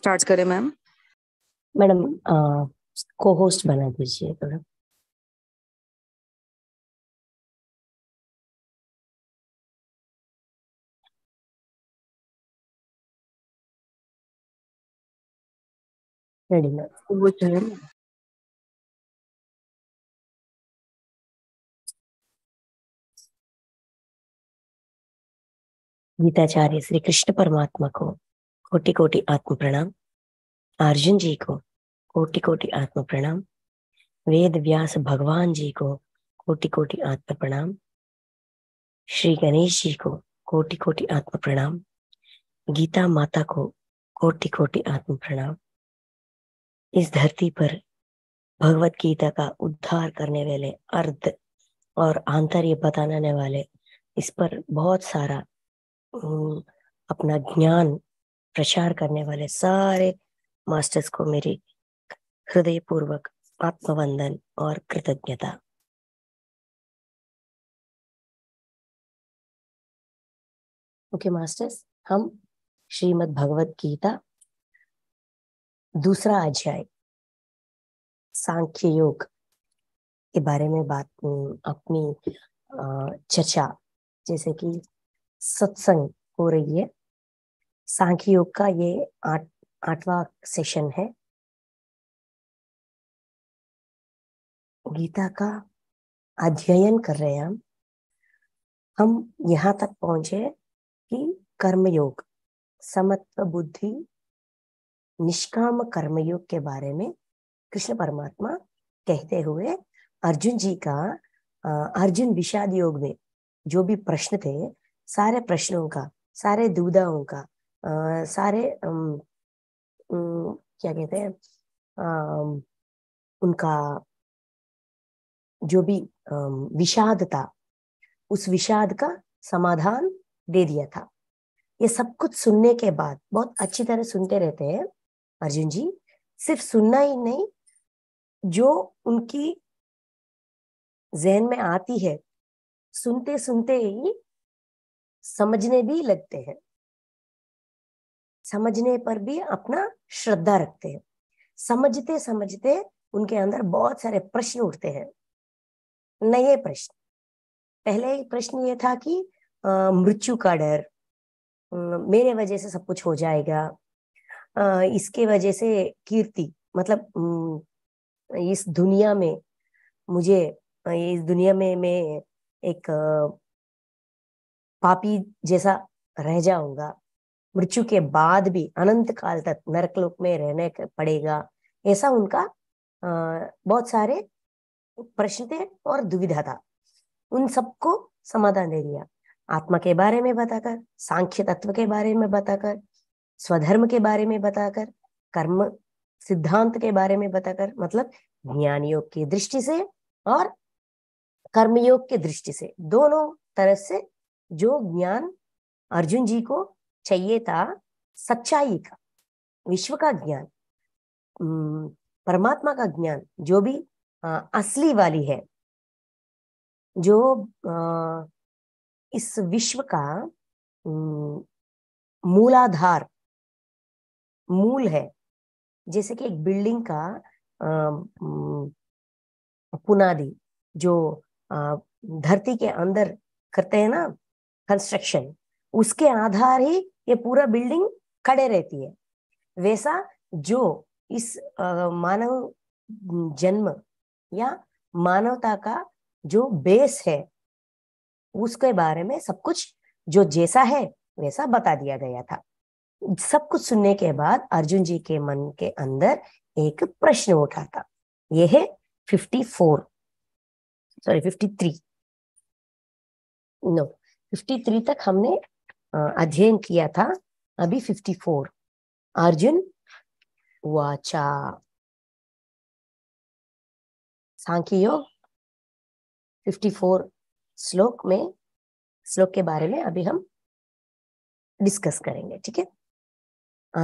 Start करें ma'am madam को host बना दीजिए थोड़ा रेडी मैम वो गीताचार्य श्री कृष्ण परमात्मा को कोटि कोटि आत्म प्रणाम अर्जुन जी को कोटि कोटि आत्म प्रणाम वेद व्यास भगवान जी को कोटि कोटि आत्म प्रणाम श्री गणेश जी को कोटि कोटि आत्म प्रणाम गीता माता को कोटि कोटि आत्म प्रणाम इस धरती पर भगवत गीता का उद्धार करने वाले अर्ध और आंतर्य बताने वाले इस पर बहुत सारा अपना ज्ञान प्रचार करने वाले सारे मास्टर्स को मेरी हृदयपूर्वक आत्मवंदन और कृतज्ञता ओके okay, मास्टर्स हम श्रीमद् भगवत गीता दूसरा अध्याय सांख्य योग के बारे में बात अपनी चर्चा जैसे कि सत्संग हो रही है सांख्य योग का ये आठ आठवां सेशन है गीता का अध्ययन कर रहे हैं हम हम यहाँ तक पहुंचे कि कर्मयोग समत्व बुद्धि निष्काम कर्मयोग के बारे में कृष्ण परमात्मा कहते हुए अर्जुन जी का अर्जुन विषाद योग में जो भी प्रश्न थे सारे प्रश्नों का सारे दुविधाओं का सारे क्या कहते हैं उनका जो भी विषाद था उस विषाद का समाधान दे दिया था ये सब कुछ सुनने के बाद बहुत अच्छी तरह सुनते रहते हैं अर्जुन जी सिर्फ सुनना ही नहीं जो उनकी जहन में आती है सुनते सुनते ही समझने भी लगते हैं समझने पर भी अपना श्रद्धा रखते हैं समझते समझते उनके अंदर बहुत सारे प्रश्न उठते हैं नए प्रश्न पहले प्रश्न ये था कि मृत्यु का डर मेरे वजह से सब कुछ हो जाएगा आ, इसके वजह से कीर्ति मतलब इस दुनिया में मुझे इस दुनिया में मैं एक पापी जैसा रह जाऊंगा मृत्यु के बाद भी अनंत काल तक लोक में रहने पड़ेगा ऐसा उनका बहुत सारे प्रश्न थे और दुविधा था उन सबको समाधान दे दिया आत्मा के बारे में बताकर सांख्य तत्व के बारे में बताकर स्वधर्म के बारे में बताकर कर्म सिद्धांत के बारे में बताकर मतलब ज्ञान योग की दृष्टि से और कर्मयोग की दृष्टि से दोनों तरफ से जो ज्ञान अर्जुन जी को चाहिए था सच्चाई का विश्व का ज्ञान परमात्मा का ज्ञान जो भी आ, असली वाली है जो आ, इस विश्व का मूलाधार मूल है जैसे कि एक बिल्डिंग का पुनादी जो धरती के अंदर करते हैं ना कंस्ट्रक्शन उसके आधार ही ये पूरा बिल्डिंग खड़े रहती है वैसा जो इस मानव जन्म या मानवता का जो बेस है उसके बारे में सब कुछ जो जैसा है वैसा बता दिया गया था सब कुछ सुनने के बाद अर्जुन जी के मन के अंदर एक प्रश्न उठा था यह है fifty four sorry fifty three no fifty three तक हमने अध्ययन किया था अभी 54 अर्जुन वाचा सांख्य योग 54 श्लोक में श्लोक के बारे में अभी हम डिस्कस करेंगे ठीक है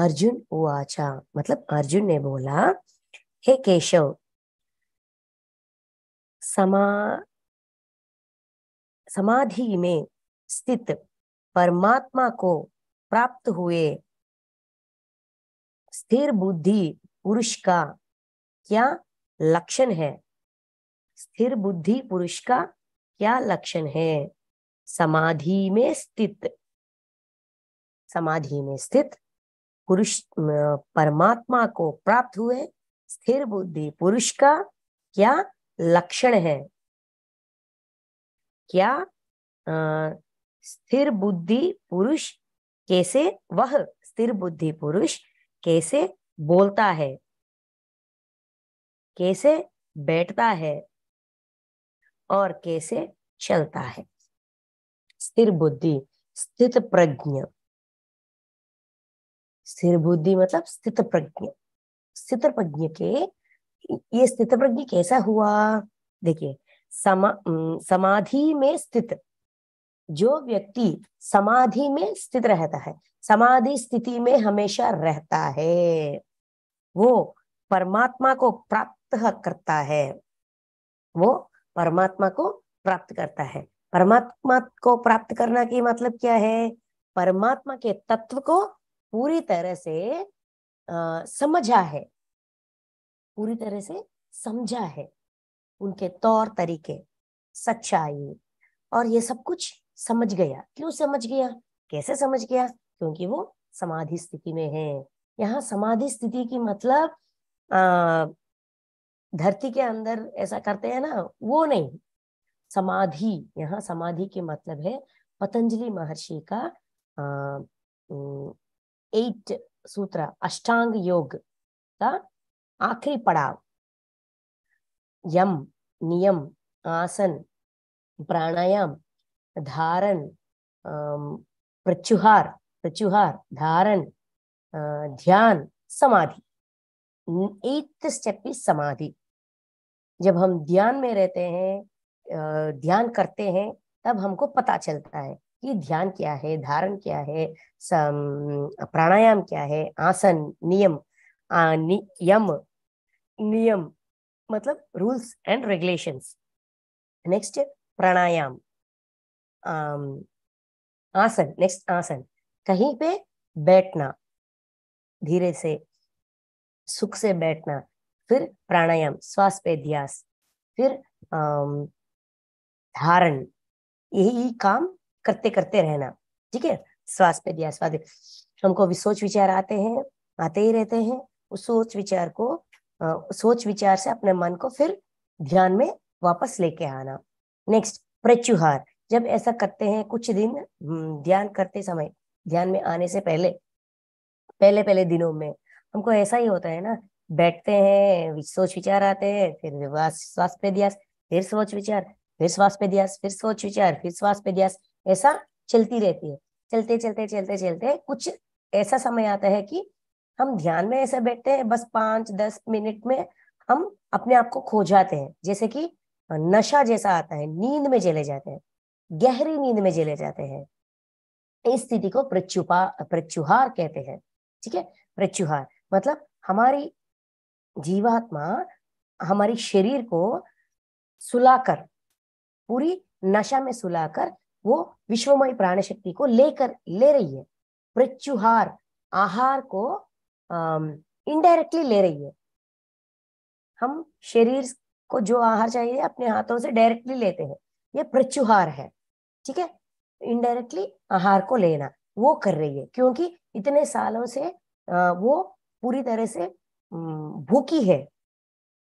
अर्जुन वाचा मतलब अर्जुन ने बोला हे केशव समा समाधि में स्थित परमात्मा को प्राप्त हुए स्थिर बुद्धि पुरुष का क्या लक्षण है स्थिर बुद्धि पुरुष का क्या लक्षण है समाधि में स्थित समाधि में स्थित पुरुष परमात्मा को प्राप्त हुए स्थिर बुद्धि पुरुष का क्या लक्षण है क्या स्थिर बुद्धि पुरुष कैसे वह स्थिर बुद्धि पुरुष कैसे बोलता है कैसे बैठता है और कैसे चलता है स्थिर बुद्धि स्थित प्रज्ञ स्थिर बुद्धि मतलब स्थित प्रज्ञ स्थित प्रज्ञ के ये स्थित प्रज्ञ कैसा हुआ देखिए समा समाधि में स्थित जो व्यक्ति समाधि में स्थित रहता है समाधि स्थिति में हमेशा रहता है वो परमात्मा को प्राप्त करता है वो परमात्मा को प्राप्त करता है परमात्मा को प्राप्त करना की मतलब क्या है परमात्मा के तत्व को पूरी तरह से आ, समझा है पूरी तरह से समझा है उनके तौर तरीके सच्चाई और ये सब कुछ समझ गया क्यों समझ गया कैसे समझ गया क्योंकि वो समाधि स्थिति में है यहाँ समाधि स्थिति की मतलब अः धरती के अंदर ऐसा करते हैं ना वो नहीं समाधि यहाँ समाधि के मतलब है पतंजलि महर्षि का अः एट सूत्र अष्टांग योग का आखिरी पड़ाव यम नियम आसन प्राणायाम धारण प्रचुहार प्रचुहार धारण ध्यान समाधि एट्थ स्टेप इज समाधि जब हम ध्यान में रहते हैं ध्यान करते हैं तब हमको पता चलता है कि ध्यान क्या है धारण क्या है प्राणायाम क्या है आसन नियम आ, नि, यम नियम मतलब rules and regulations next pranayama Um, asana next asana कहीं पे बैठना धीरे से सुख से बैठना फिर प्राणायाम श्वास पे ध्यास फिर um, धारण यही काम करते करते रहना ठीक है श्वास पे ध्यास हमको भी सोच विचार आते हैं आते ही रहते हैं उस सोच विचार को आ, सोच विचार से अपने मन को फिर ध्यान में वापस लेके आना नेक्स्ट प्रचुहार जब ऐसा करते हैं कुछ दिन हम्म, ध्यान करते समय ध्यान में आने से पहले पहले पहले दिनों में हमको ऐसा ही होता है ना बैठते हैं सोच विचार आते हैं फिर श्वास पे दिया फिर सोच विचार फिर श्वास पे दिया फिर सोच विचार फिर श्वास पे दिया ऐसा चलती रहती है चलते चलते चलते चलते कुछ ऐसा समय आता है कि हम ध्यान में ऐसे बैठते हैं बस पांच दस मिनट में हम अपने आप को खो जाते हैं जैसे कि नशा जैसा आता है नींद में चले जाते हैं गहरी नींद में चले जाते हैं इस स्थिति को प्रचुपा प्रत्युहार कहते हैं ठीक है प्रचुहार मतलब हमारी जीवात्मा हमारी शरीर को सुलाकर पूरी नशा में सुलाकर वो विश्वमय प्राण शक्ति को लेकर ले रही है प्रत्युहार आहार को इनडायरेक्टली ले रही है हम शरीर को जो आहार चाहिए अपने हाथों से डायरेक्टली लेते हैं ये प्रचुहार है ठीक है इनडायरेक्टली आहार को लेना वो कर रही है क्योंकि इतने सालों से वो पूरी तरह से भूखी है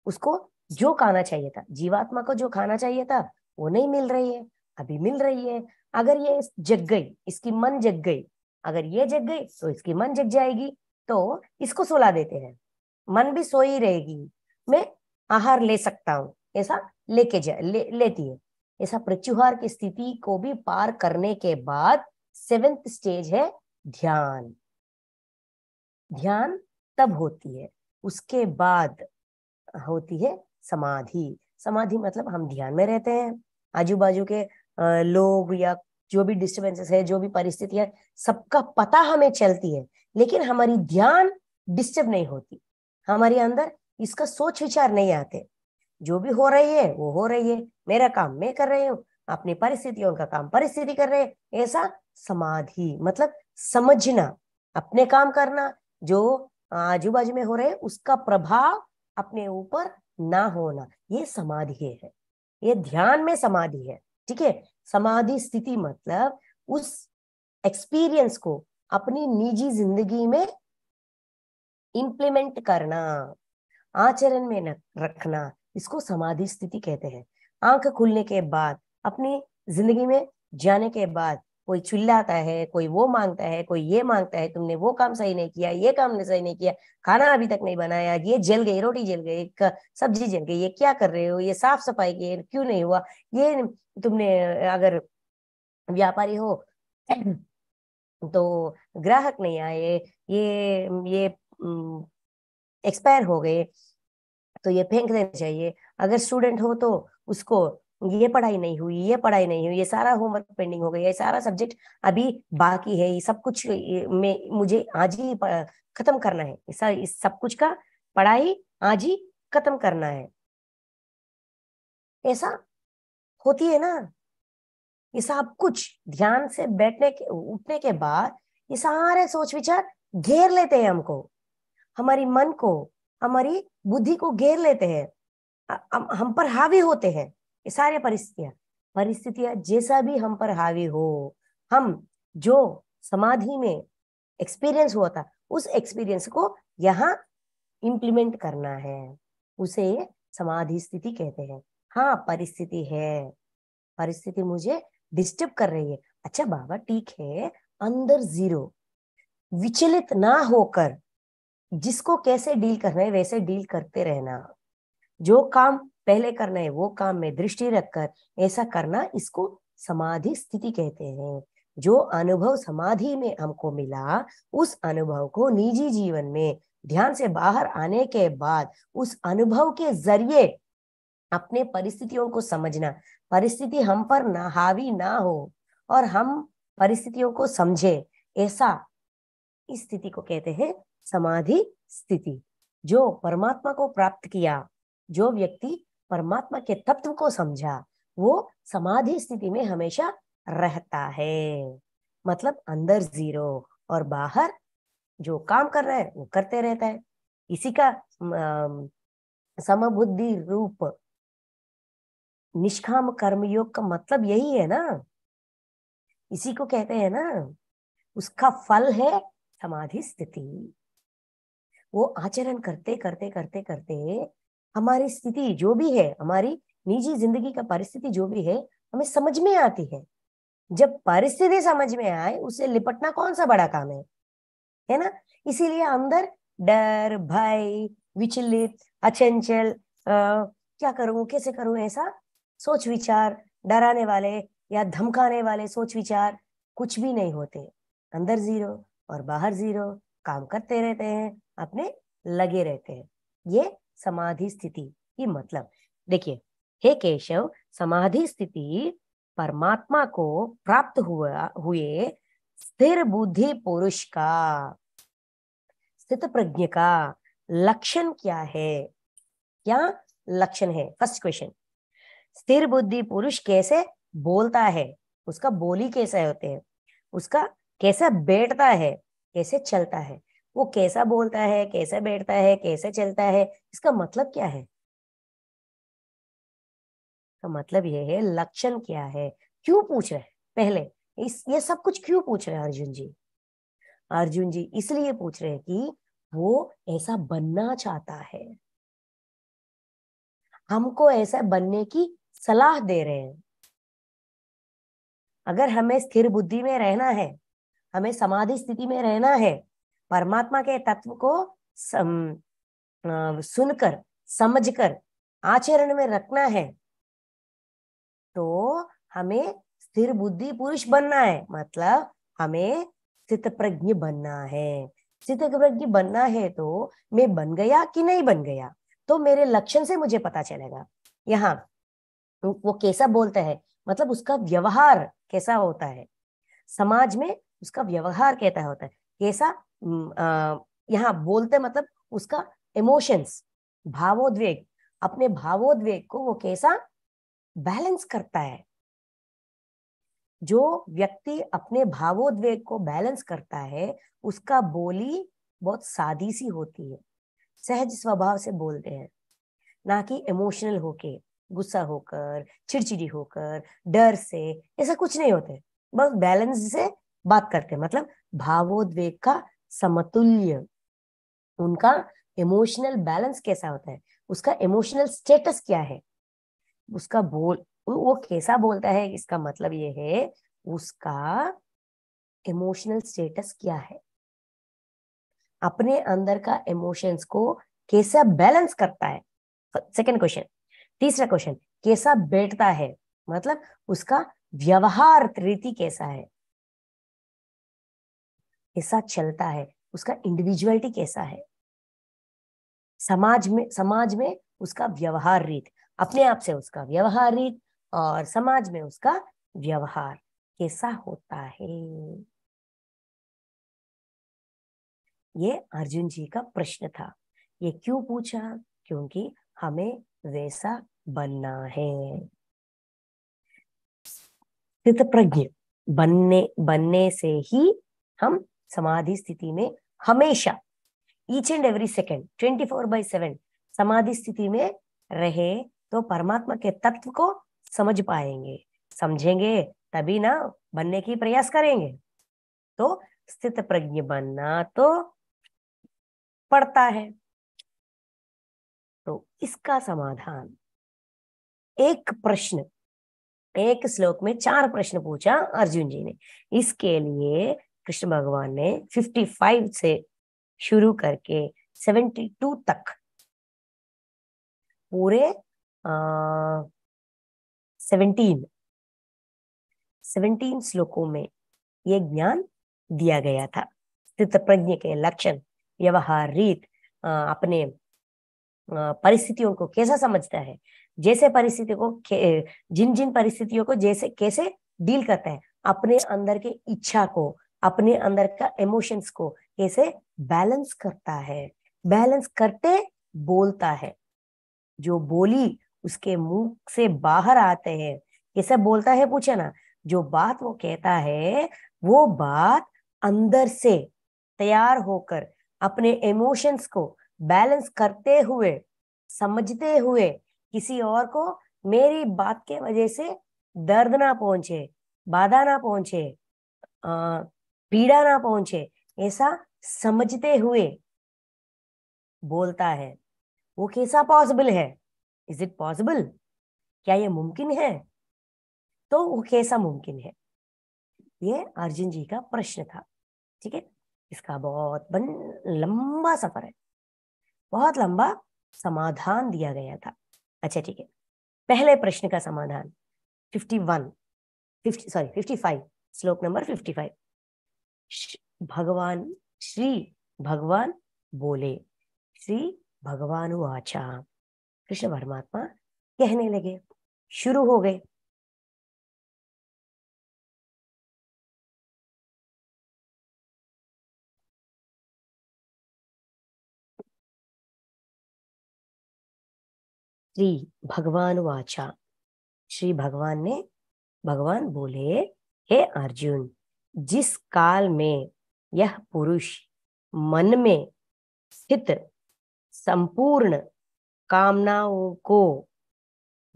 उसको जो खाना चाहिए था जीवात्मा को जो खाना चाहिए था वो नहीं मिल रही है अभी मिल रही है अगर ये जग गई इसकी मन जग गई अगर ये जग गई तो इसकी मन जग जाएगी तो इसको सोला देते हैं मन भी सोई रहेगी मैं आहार ले सकता हूँ ऐसा लेके जा ले, लेती है ऐसा प्रत्युहार की स्थिति को भी पार करने के बाद सेवेंथ स्टेज है ध्यान ध्यान तब होती है उसके बाद होती है समाधि समाधि मतलब हम ध्यान में रहते हैं आजू बाजू के लोग या जो भी डिस्टर्बेंसेस है जो भी परिस्थितियां सबका पता हमें चलती है लेकिन हमारी ध्यान डिस्टर्ब नहीं होती हमारे अंदर इसका सोच विचार नहीं आते जो भी हो रही है वो हो रही है मेरा काम मैं कर रही हूँ अपनी परिस्थिति उनका काम परिस्थिति कर रहे हैं ऐसा समाधि मतलब समझना अपने काम करना जो आजू बाजू में हो रहे उसका प्रभाव अपने ऊपर ना होना ये समाधि है ये ध्यान में समाधि है ठीक है समाधि स्थिति मतलब उस एक्सपीरियंस को अपनी निजी जिंदगी में इंप्लीमेंट करना आचरण में रखना इसको समाधि स्थिति कहते हैं आंख खुलने के बाद अपनी जिंदगी में जाने के बाद कोई चिल्लाता है कोई वो मांगता है कोई ये मांगता है तुमने वो काम सही नहीं किया ये काम ने सही नहीं किया खाना अभी तक नहीं बनाया ये जल गई रोटी जल गई सब्जी जल गई ये क्या कर रहे हो ये साफ सफाई की क्यों नहीं हुआ ये तुमने अगर व्यापारी हो तो ग्राहक नहीं आए ये ये एक्सपायर हो गए तो ये फेंक देना चाहिए अगर स्टूडेंट हो तो उसको ये पढ़ाई नहीं हुई ये पढ़ाई नहीं हुई ये सारा होमवर्क पेंडिंग हो गया ये सारा सब्जेक्ट अभी बाकी है ये सब कुछ में मुझे आज ही खत्म करना है इस, सब कुछ का पढ़ाई आज ही खत्म करना है ऐसा होती है ना ये सब कुछ ध्यान से बैठने के उठने के बाद ये सारे सोच विचार घेर लेते हैं हमको हमारी मन को हमारी बुद्धि को घेर लेते हैं हम पर हावी होते हैं ये सारे परिस्थितियां परिस्थितियां जैसा भी हम पर हावी हो हम जो समाधि में एक्सपीरियंस हुआ था उस एक्सपीरियंस को यहाँ इम्प्लीमेंट करना है उसे समाधि स्थिति कहते हैं हाँ परिस्थिति है परिस्थिति मुझे डिस्टर्ब कर रही है अच्छा बाबा ठीक है अंदर जीरो विचलित ना होकर जिसको कैसे डील करना है वैसे डील करते रहना जो काम पहले करना है वो काम में दृष्टि रखकर ऐसा करना इसको समाधि स्थिति कहते हैं जो अनुभव समाधि में हमको मिला उस अनुभव को निजी जीवन में ध्यान से बाहर आने के बाद उस अनुभव के जरिए अपने परिस्थितियों को समझना परिस्थिति हम पर ना हावी ना हो और हम परिस्थितियों को समझे ऐसा इस स्थिति को कहते हैं समाधि स्थिति जो परमात्मा को प्राप्त किया जो व्यक्ति परमात्मा के तत्व को समझा वो समाधि स्थिति में हमेशा रहता है मतलब अंदर जीरो और बाहर जो काम कर रहा है वो करते रहता है इसी का समबुद्धि रूप निष्काम कर्मयोग का मतलब यही है ना इसी को कहते हैं ना उसका फल है समाधि स्थिति वो आचरण करते करते करते करते हमारी स्थिति जो भी है हमारी निजी जिंदगी का परिस्थिति जो भी है हमें समझ में आती है जब परिस्थिति समझ में आए उसे लिपटना कौन सा बड़ा काम है है ना इसीलिए अंदर डर भय विचलित अचंचल क्या करूं कैसे करूं ऐसा सोच विचार डराने वाले या धमकाने वाले सोच विचार कुछ भी नहीं होते अंदर जीरो और बाहर जीरो काम करते रहते हैं अपने लगे रहते हैं ये समाधि स्थिति की मतलब देखिए हे केशव समाधि स्थिति परमात्मा को प्राप्त हुआ हुए स्थिर बुद्धि पुरुष का स्थित प्रज्ञ का लक्षण क्या है क्या लक्षण है फर्स्ट क्वेश्चन स्थिर बुद्धि पुरुष कैसे बोलता है उसका बोली कैसे होते हैं उसका कैसा बैठता है कैसे चलता है वो कैसा बोलता है कैसे बैठता है कैसे चलता है इसका मतलब क्या है तो मतलब यह है लक्षण क्या है क्यों पूछ रहे हैं पहले इस ये सब कुछ क्यों पूछ रहे हैं अर्जुन जी अर्जुन जी इसलिए पूछ रहे हैं कि वो ऐसा बनना चाहता है हमको ऐसा बनने की सलाह दे रहे हैं अगर हमें स्थिर बुद्धि में रहना है हमें समाधि स्थिति में रहना है परमात्मा के तत्व को सम, सुनकर समझकर आचरण में रखना है तो हमें स्थिर बुद्धि पुरुष बनना है मतलब हमें स्थित प्रज्ञ बनना है स्थित प्रज्ञ बनना है तो मैं बन गया कि नहीं बन गया तो मेरे लक्षण से मुझे पता चलेगा यहाँ वो कैसा बोलता है मतलब उसका व्यवहार कैसा होता है समाज में उसका व्यवहार कैसा होता है कैसा यहाँ बोलते मतलब उसका इमोशंस भावोद्वेग अपने भावोद्वेग को वो कैसा बैलेंस करता है जो व्यक्ति अपने भावोद्वेग को बैलेंस करता है उसका बोली बहुत सादी सी होती है सहज स्वभाव से बोलते हैं ना कि इमोशनल होके गुस्सा होकर चिड़चिड़ी होकर डर से ऐसा कुछ नहीं होते बस बैलेंस से बात करते हैं मतलब भावोद्वेग का समतुल्य उनका इमोशनल बैलेंस कैसा होता है उसका इमोशनल स्टेटस क्या है उसका बोल वो कैसा बोलता है इसका मतलब ये है उसका इमोशनल स्टेटस क्या है अपने अंदर का इमोशंस को कैसा बैलेंस करता है सेकंड क्वेश्चन तीसरा क्वेश्चन कैसा बैठता है मतलब उसका व्यवहार रीति कैसा है के साथ चलता है उसका इंडिविजुअलिटी कैसा है समाज में समाज में उसका व्यवहार रीत अपने आप से उसका व्यवहार रीत और समाज में उसका व्यवहार कैसा होता है ये अर्जुन जी का प्रश्न था ये क्यों पूछा क्योंकि हमें वैसा बनना है स्थित प्रज्ञ बनने बनने से ही हम समाधि स्थिति में हमेशा each and every second twenty four by seven समाधि स्थिति में रहे तो परमात्मा के तत्व को समझ पाएंगे समझेंगे तभी ना बनने की प्रयास करेंगे तो स्थित प्रज्ञ बनना तो पड़ता है तो इसका समाधान एक प्रश्न एक श्लोक में चार प्रश्न पूछा अर्जुन जी ने इसके लिए कृष्ण भगवान ने 55 से शुरू करके 72 तक पूरे सेवनटीन सेवनटीन श्लोकों में ये ज्ञान दिया गया था स्थित प्रज्ञ के लक्षण व्यवहार रीत अपने परिस्थितियों को कैसा समझता है जैसे परिस्थिति को जिन जिन परिस्थितियों को जैसे कैसे डील करता है अपने अंदर के इच्छा को अपने अंदर का इमोशंस को कैसे बैलेंस करता है बैलेंस करते बोलता है जो बोली उसके मुंह से बाहर आते हैं कैसे बोलता है पूछे ना जो बात वो कहता है वो बात अंदर से तैयार होकर अपने इमोशंस को बैलेंस करते हुए समझते हुए किसी और को मेरी बात के वजह से दर्द ना पहुंचे बाधा ना पहुंचे पीड़ा ना पहुंचे ऐसा समझते हुए बोलता है वो कैसा पॉसिबल है इज इट पॉसिबल क्या ये मुमकिन है तो वो कैसा मुमकिन है ये अर्जुन जी का प्रश्न था ठीक है इसका बहुत बन, लंबा सफर है बहुत लंबा समाधान दिया गया था अच्छा ठीक है पहले प्रश्न का समाधान fifty one fifty sorry fifty five श्लोक नंबर फिफ्टी फाइव भगवान श्री भगवान बोले श्री भगवान वाचा कृष्ण परमात्मा कहने लगे शुरू हो गए श्री भगवान वाचा श्री भगवान ने भगवान बोले हे अर्जुन जिस काल में यह पुरुष मन में स्थित संपूर्ण कामनाओं को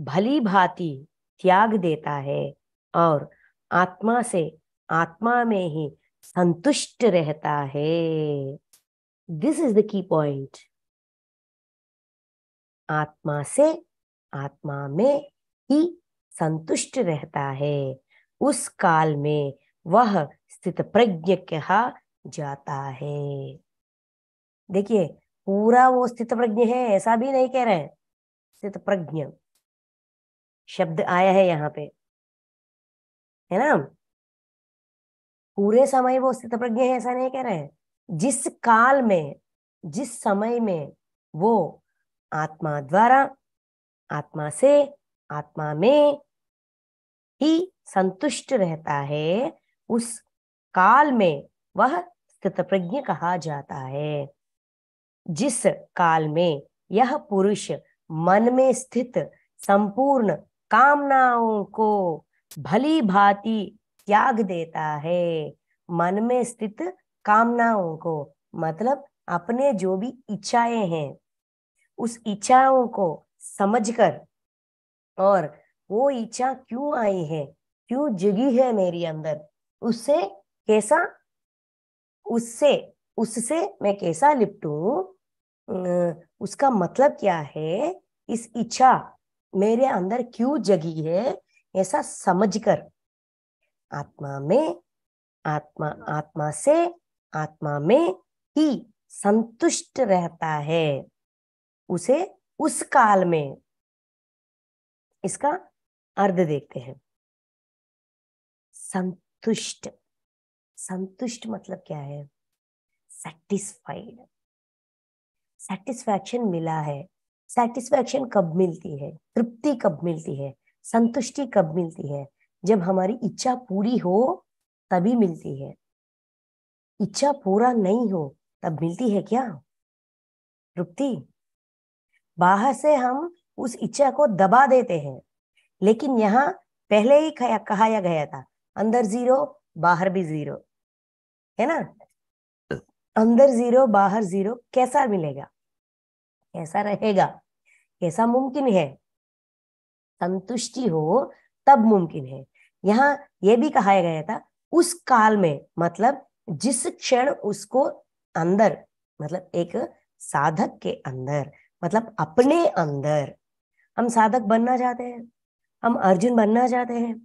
भली भांति त्याग देता है और आत्मा से आत्मा में ही संतुष्ट रहता है this is the key point आत्मा से आत्मा में ही संतुष्ट रहता है उस काल में वह स्थित प्रज्ञ कहा जाता है देखिए पूरा वो स्थित प्रज्ञ है ऐसा भी नहीं कह रहे हैं स्थित प्रज्ञ शब्द आया है यहाँ पे है ना पूरे समय वो स्थित प्रज्ञ है ऐसा नहीं कह रहे हैं जिस काल में जिस समय में वो आत्मा द्वारा आत्मा से आत्मा में ही संतुष्ट रहता है उस काल में वह स्थित प्रज्ञ कहा जाता है जिस काल में यह पुरुष मन में स्थित संपूर्ण कामनाओं को भली भांति त्याग देता है मन में स्थित कामनाओं को मतलब अपने जो भी इच्छाएं हैं उस इच्छाओं को समझकर और वो इच्छा क्यों आई है क्यों जगी है मेरी अंदर उससे कैसा उससे उससे मैं कैसा निपटू उसका मतलब क्या है इस इच्छा मेरे अंदर क्यों जगी है ऐसा समझकर आत्मा में आत्मा आत्मा से आत्मा में ही संतुष्ट रहता है उसे उस काल में इसका अर्ध देखते हैं संत संतुष्ट संतुष्ट मतलब क्या है सेटिस्फाइड सेटिस्फैक्शन मिला है सेटिस्फैक्शन कब मिलती है तृप्ति कब मिलती है संतुष्टि कब मिलती है जब हमारी इच्छा पूरी हो तभी मिलती है इच्छा पूरा नहीं हो तब मिलती है क्या तृप्ति बाहर से हम उस इच्छा को दबा देते हैं लेकिन यहाँ पहले ही कहा गया था अंदर जीरो बाहर भी जीरो है ना अंदर जीरो बाहर जीरो कैसा मिलेगा कैसा रहेगा कैसा मुमकिन है संतुष्टि हो तब मुमकिन है यहाँ यह भी कहा गया था उस काल में मतलब जिस क्षण उसको अंदर मतलब एक साधक के अंदर मतलब अपने अंदर हम साधक बनना चाहते हैं हम अर्जुन बनना चाहते हैं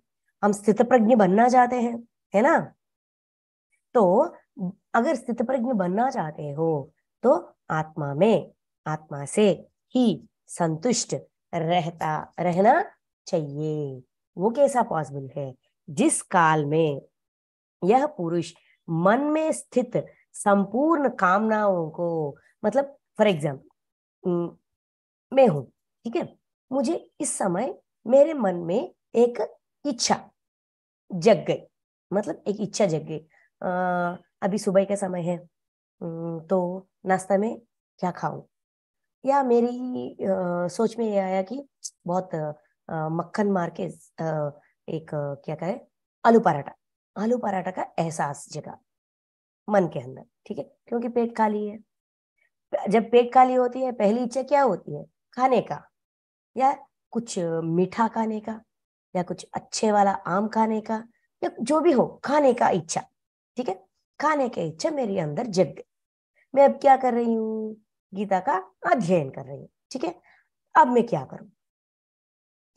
हम स्थित प्रज्ञ बनना चाहते हैं है ना तो अगर स्थित प्रज्ञ बनना चाहते हो तो आत्मा में आत्मा से ही संतुष्ट रहता रहना चाहिए वो कैसा पॉसिबल है जिस काल में यह पुरुष मन में स्थित संपूर्ण कामनाओं को मतलब फॉर एग्जाम्पल मैं हूं ठीक है मुझे इस समय मेरे मन में एक इच्छा जग गई मतलब एक इच्छा जग गई अभी सुबह का समय है तो नाश्ता में क्या खाऊं या मेरी आ, सोच में ये आया कि बहुत मक्खन मार के एक क्या कहे आलू पराठा आलू पराठा का एहसास जगा मन के अंदर ठीक है क्योंकि पेट खाली है जब पेट खाली होती है पहली इच्छा क्या होती है खाने का या कुछ मीठा खाने का या कुछ अच्छे वाला आम खाने का या जो भी हो खाने का इच्छा ठीक है खाने की इच्छा मेरे अंदर जग गई मैं अब क्या कर रही हूँ गीता का अध्ययन कर रही हूँ ठीक है अब मैं क्या करूँ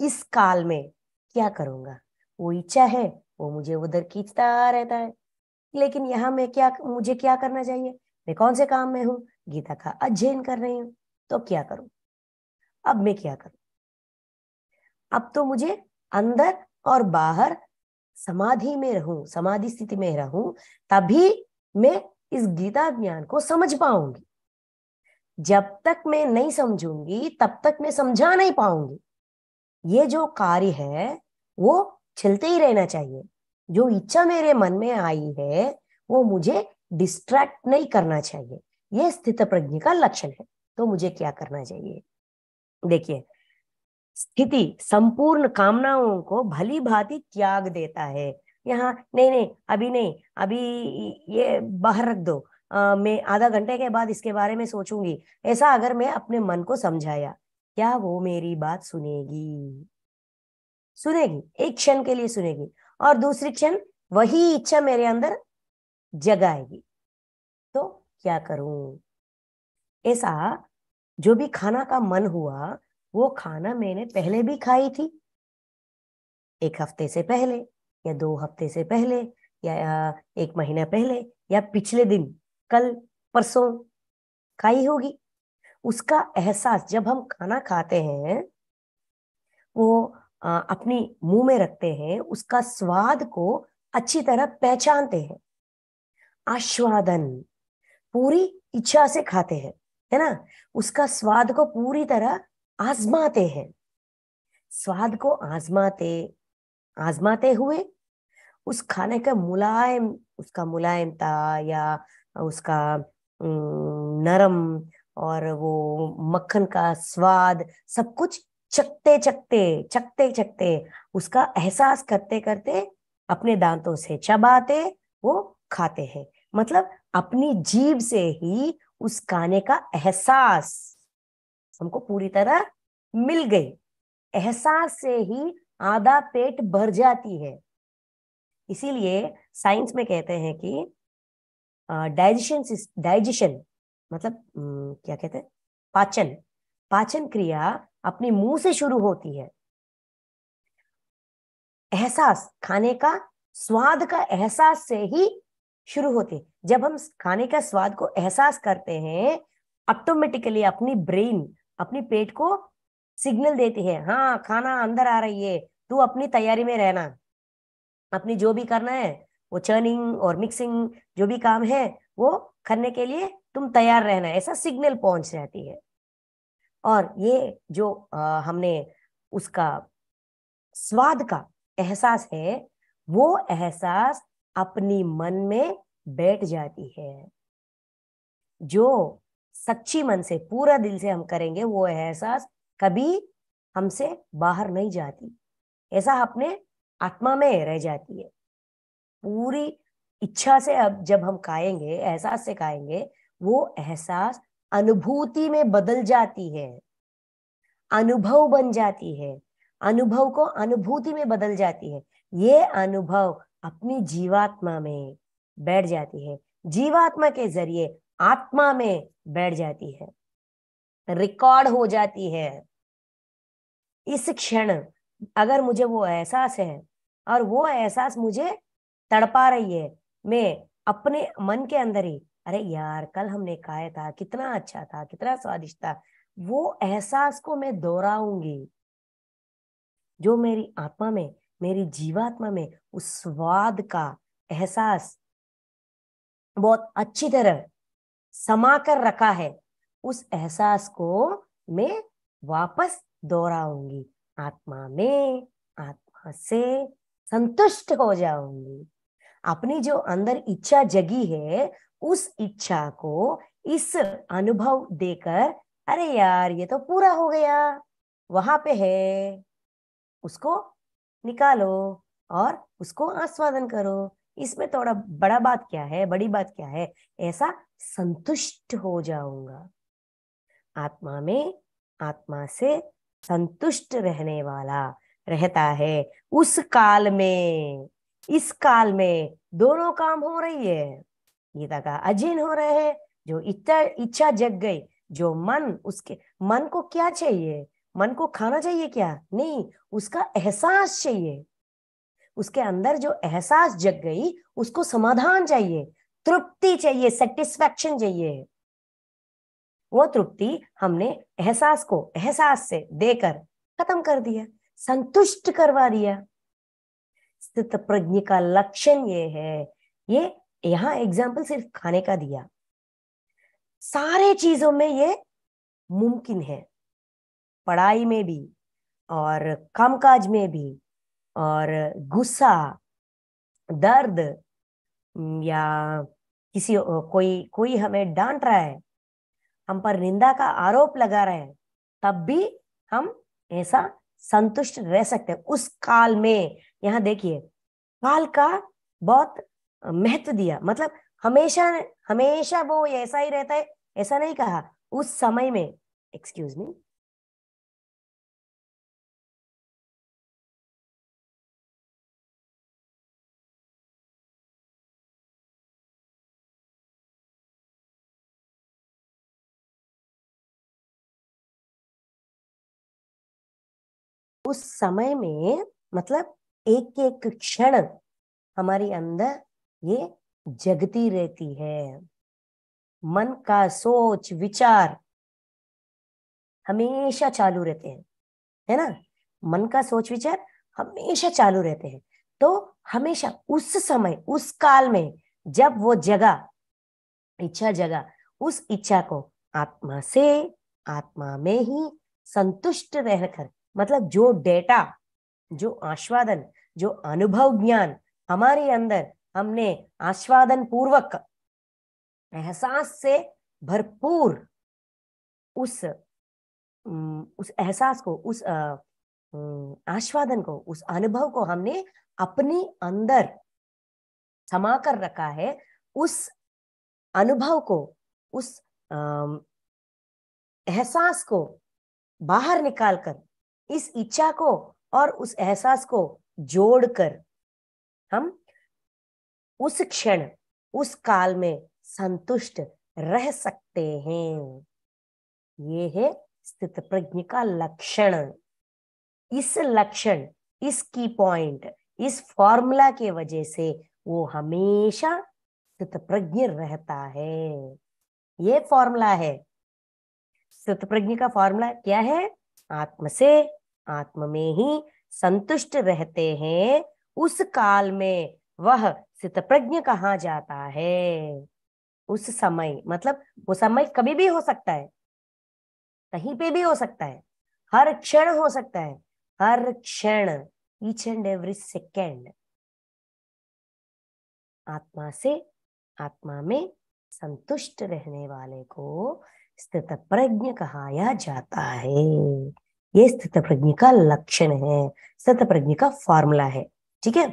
इस काल में क्या करूंगा वो इच्छा है वो मुझे उधर खींचता रहता है लेकिन यहाँ मैं क्या मुझे क्या करना चाहिए मैं कौन से काम में हूँ गीता का अध्ययन कर रही हूँ तो क्या करूं अब मैं क्या करूं अब तो मुझे अंदर और बाहर समाधि में रहूं समाधि स्थिति में रहूं तभी मैं इस गीता ज्ञान को समझ पाऊंगी जब तक मैं नहीं समझूंगी तब तक मैं समझा नहीं पाऊंगी ये जो कार्य है वो चलते ही रहना चाहिए जो इच्छा मेरे मन में आई है वो मुझे डिस्ट्रैक्ट नहीं करना चाहिए यह स्थित प्रज्ञ का लक्षण है तो मुझे क्या करना चाहिए देखिए स्थिति संपूर्ण कामनाओं को भली भांति त्याग देता है यहाँ नहीं नहीं अभी नहीं अभी ये बाहर रख दो आ, मैं आधा घंटे के बाद इसके बारे में सोचूंगी ऐसा अगर मैं अपने मन को समझाया क्या वो मेरी बात सुनेगी सुनेगी एक क्षण के लिए सुनेगी और दूसरी क्षण वही इच्छा मेरे अंदर जगाएगी तो क्या करूं ऐसा जो भी खाना का मन हुआ वो खाना मैंने पहले भी खाई थी एक हफ्ते से पहले या दो हफ्ते से पहले या एक महीना पहले या पिछले दिन कल परसों खाई होगी उसका एहसास जब हम खाना खाते हैं वो अपनी मुंह में रखते हैं उसका स्वाद को अच्छी तरह पहचानते हैं आस्वादन पूरी इच्छा से खाते हैं है ना उसका स्वाद को पूरी तरह आजमाते हैं स्वाद को आजमाते आजमाते हुए उस खाने का मुलायम उसका मुलायमता या उसका नरम और वो मक्खन का स्वाद सब कुछ चकते चकते चकते चकते उसका एहसास करते करते अपने दांतों से चबाते वो खाते हैं मतलब अपनी जीव से ही उस खाने का एहसास हमको पूरी तरह मिल गई एहसास से ही आधा पेट भर जाती है इसीलिए साइंस में कहते हैं कि डाइजेशन डाइजेशन मतलब क्या कहते हैं पाचन पाचन क्रिया अपने मुंह से शुरू होती है एहसास खाने का स्वाद का एहसास से ही शुरू होती है जब हम खाने का स्वाद को एहसास करते हैं ऑटोमेटिकली अपनी ब्रेन अपने पेट को सिग्नल देती है हाँ खाना अंदर आ रही है तू अपनी तैयारी में रहना अपनी जो भी करना है वो चर्निंग और मिक्सिंग जो भी काम है वो करने के लिए तुम तैयार रहना ऐसा सिग्नल पहुंच जाती है और ये जो आ, हमने उसका स्वाद का एहसास है वो एहसास अपनी मन में बैठ जाती है जो सच्ची मन से पूरा दिल से हम करेंगे वो एहसास कभी हमसे बाहर नहीं जाती ऐसा अपने आत्मा में रह जाती है पूरी इच्छा से अब जब हम खाएंगे एहसास से खाएंगे वो एहसास अनुभूति में बदल जाती है अनुभव बन जाती है अनुभव को अनुभूति में बदल जाती है ये अनुभव अपनी जीवात्मा में बैठ जाती है जीवात्मा के जरिए आत्मा में बैठ जाती है रिकॉर्ड हो जाती है इस क्षण अगर मुझे वो एहसास है और वो एहसास मुझे तड़पा रही है मैं अपने मन के अंदर ही अरे यार कल हमने खाया था कितना अच्छा था कितना स्वादिष्ट था वो एहसास को मैं दोहराऊंगी जो मेरी आत्मा में मेरी जीवात्मा में उस स्वाद का एहसास बहुत अच्छी तरह समा कर रखा है उस एहसास को मैं वापस दोहराऊंगी आत्मा में आत्मा से संतुष्ट हो जाऊंगी अपनी जो अंदर इच्छा जगी है उस इच्छा को इस अनुभव देकर अरे यार ये तो पूरा हो गया वहां पे है उसको निकालो और उसको आस्वादन करो इसमें थोड़ा बड़ा बात क्या है बड़ी बात क्या है ऐसा संतुष्ट हो जाऊंगा आत्मा में आत्मा से संतुष्ट रहने वाला रहता है उस काल में इस काल में दोनों काम हो रही है गीता का अजीन हो रहे हैं जो इच्छा इच्छा जग गई जो मन उसके मन को क्या चाहिए मन को खाना चाहिए क्या नहीं उसका एहसास चाहिए उसके अंदर जो एहसास जग गई उसको समाधान चाहिए तृप्ति चाहिए सेटिस्फैक्शन चाहिए वो तृप्ति हमने एहसास को एहसास से देकर खत्म कर दिया संतुष्ट करवा दिया स्थित प्रज्ञ का लक्षण ये है ये यहां एग्जाम्पल सिर्फ खाने का दिया सारे चीजों में ये मुमकिन है पढ़ाई में भी और कामकाज में भी और गुस्सा दर्द या किसी कोई कोई हमें डांट रहा है हम पर निंदा का आरोप लगा रहे हैं तब भी हम ऐसा संतुष्ट रह सकते हैं उस काल में यहाँ देखिए काल का बहुत महत्व दिया मतलब हमेशा हमेशा वो ऐसा ही रहता है ऐसा नहीं कहा उस समय में एक्सक्यूज मी उस समय में मतलब एक एक क्षण हमारे अंदर ये जगती रहती है मन का सोच विचार हमेशा चालू रहते हैं है ना मन का सोच विचार हमेशा चालू रहते हैं तो हमेशा उस समय उस काल में जब वो जगह इच्छा जगह उस इच्छा को आत्मा से आत्मा में ही संतुष्ट रहकर मतलब जो डेटा जो आस्वादन जो अनुभव ज्ञान हमारे अंदर हमने आस्वादन पूर्वक एहसास से भरपूर उस उस एहसास को उस आस्वादन को उस अनुभव को हमने अपने अंदर समा कर रखा है उस अनुभव को उस एहसास को बाहर निकालकर इस इच्छा को और उस एहसास को जोड़कर हम उस क्षण उस काल में संतुष्ट रह सकते हैं ये है स्थित प्रज्ञ का लक्षण इस लक्षण इस की पॉइंट इस फॉर्मूला के वजह से वो हमेशा स्थित प्रज्ञ रहता है ये फॉर्मूला है स्थित प्रज्ञ का फॉर्मूला क्या है आत्म से आत्म में ही संतुष्ट रहते हैं उस काल में वह प्रज्ञ कहा जाता है उस समय मतलब वो समय कभी भी हो सकता है कहीं पे भी हो सकता है हर क्षण हो सकता है हर क्षण ईच एंड एवरी सेकेंड आत्मा से आत्मा में संतुष्ट रहने वाले को स्थित प्रज्ञ कहा जाता है ये स्थित प्रज्ञ का लक्षण है स्थित प्रज्ञ का फॉर्मूला है ठीक है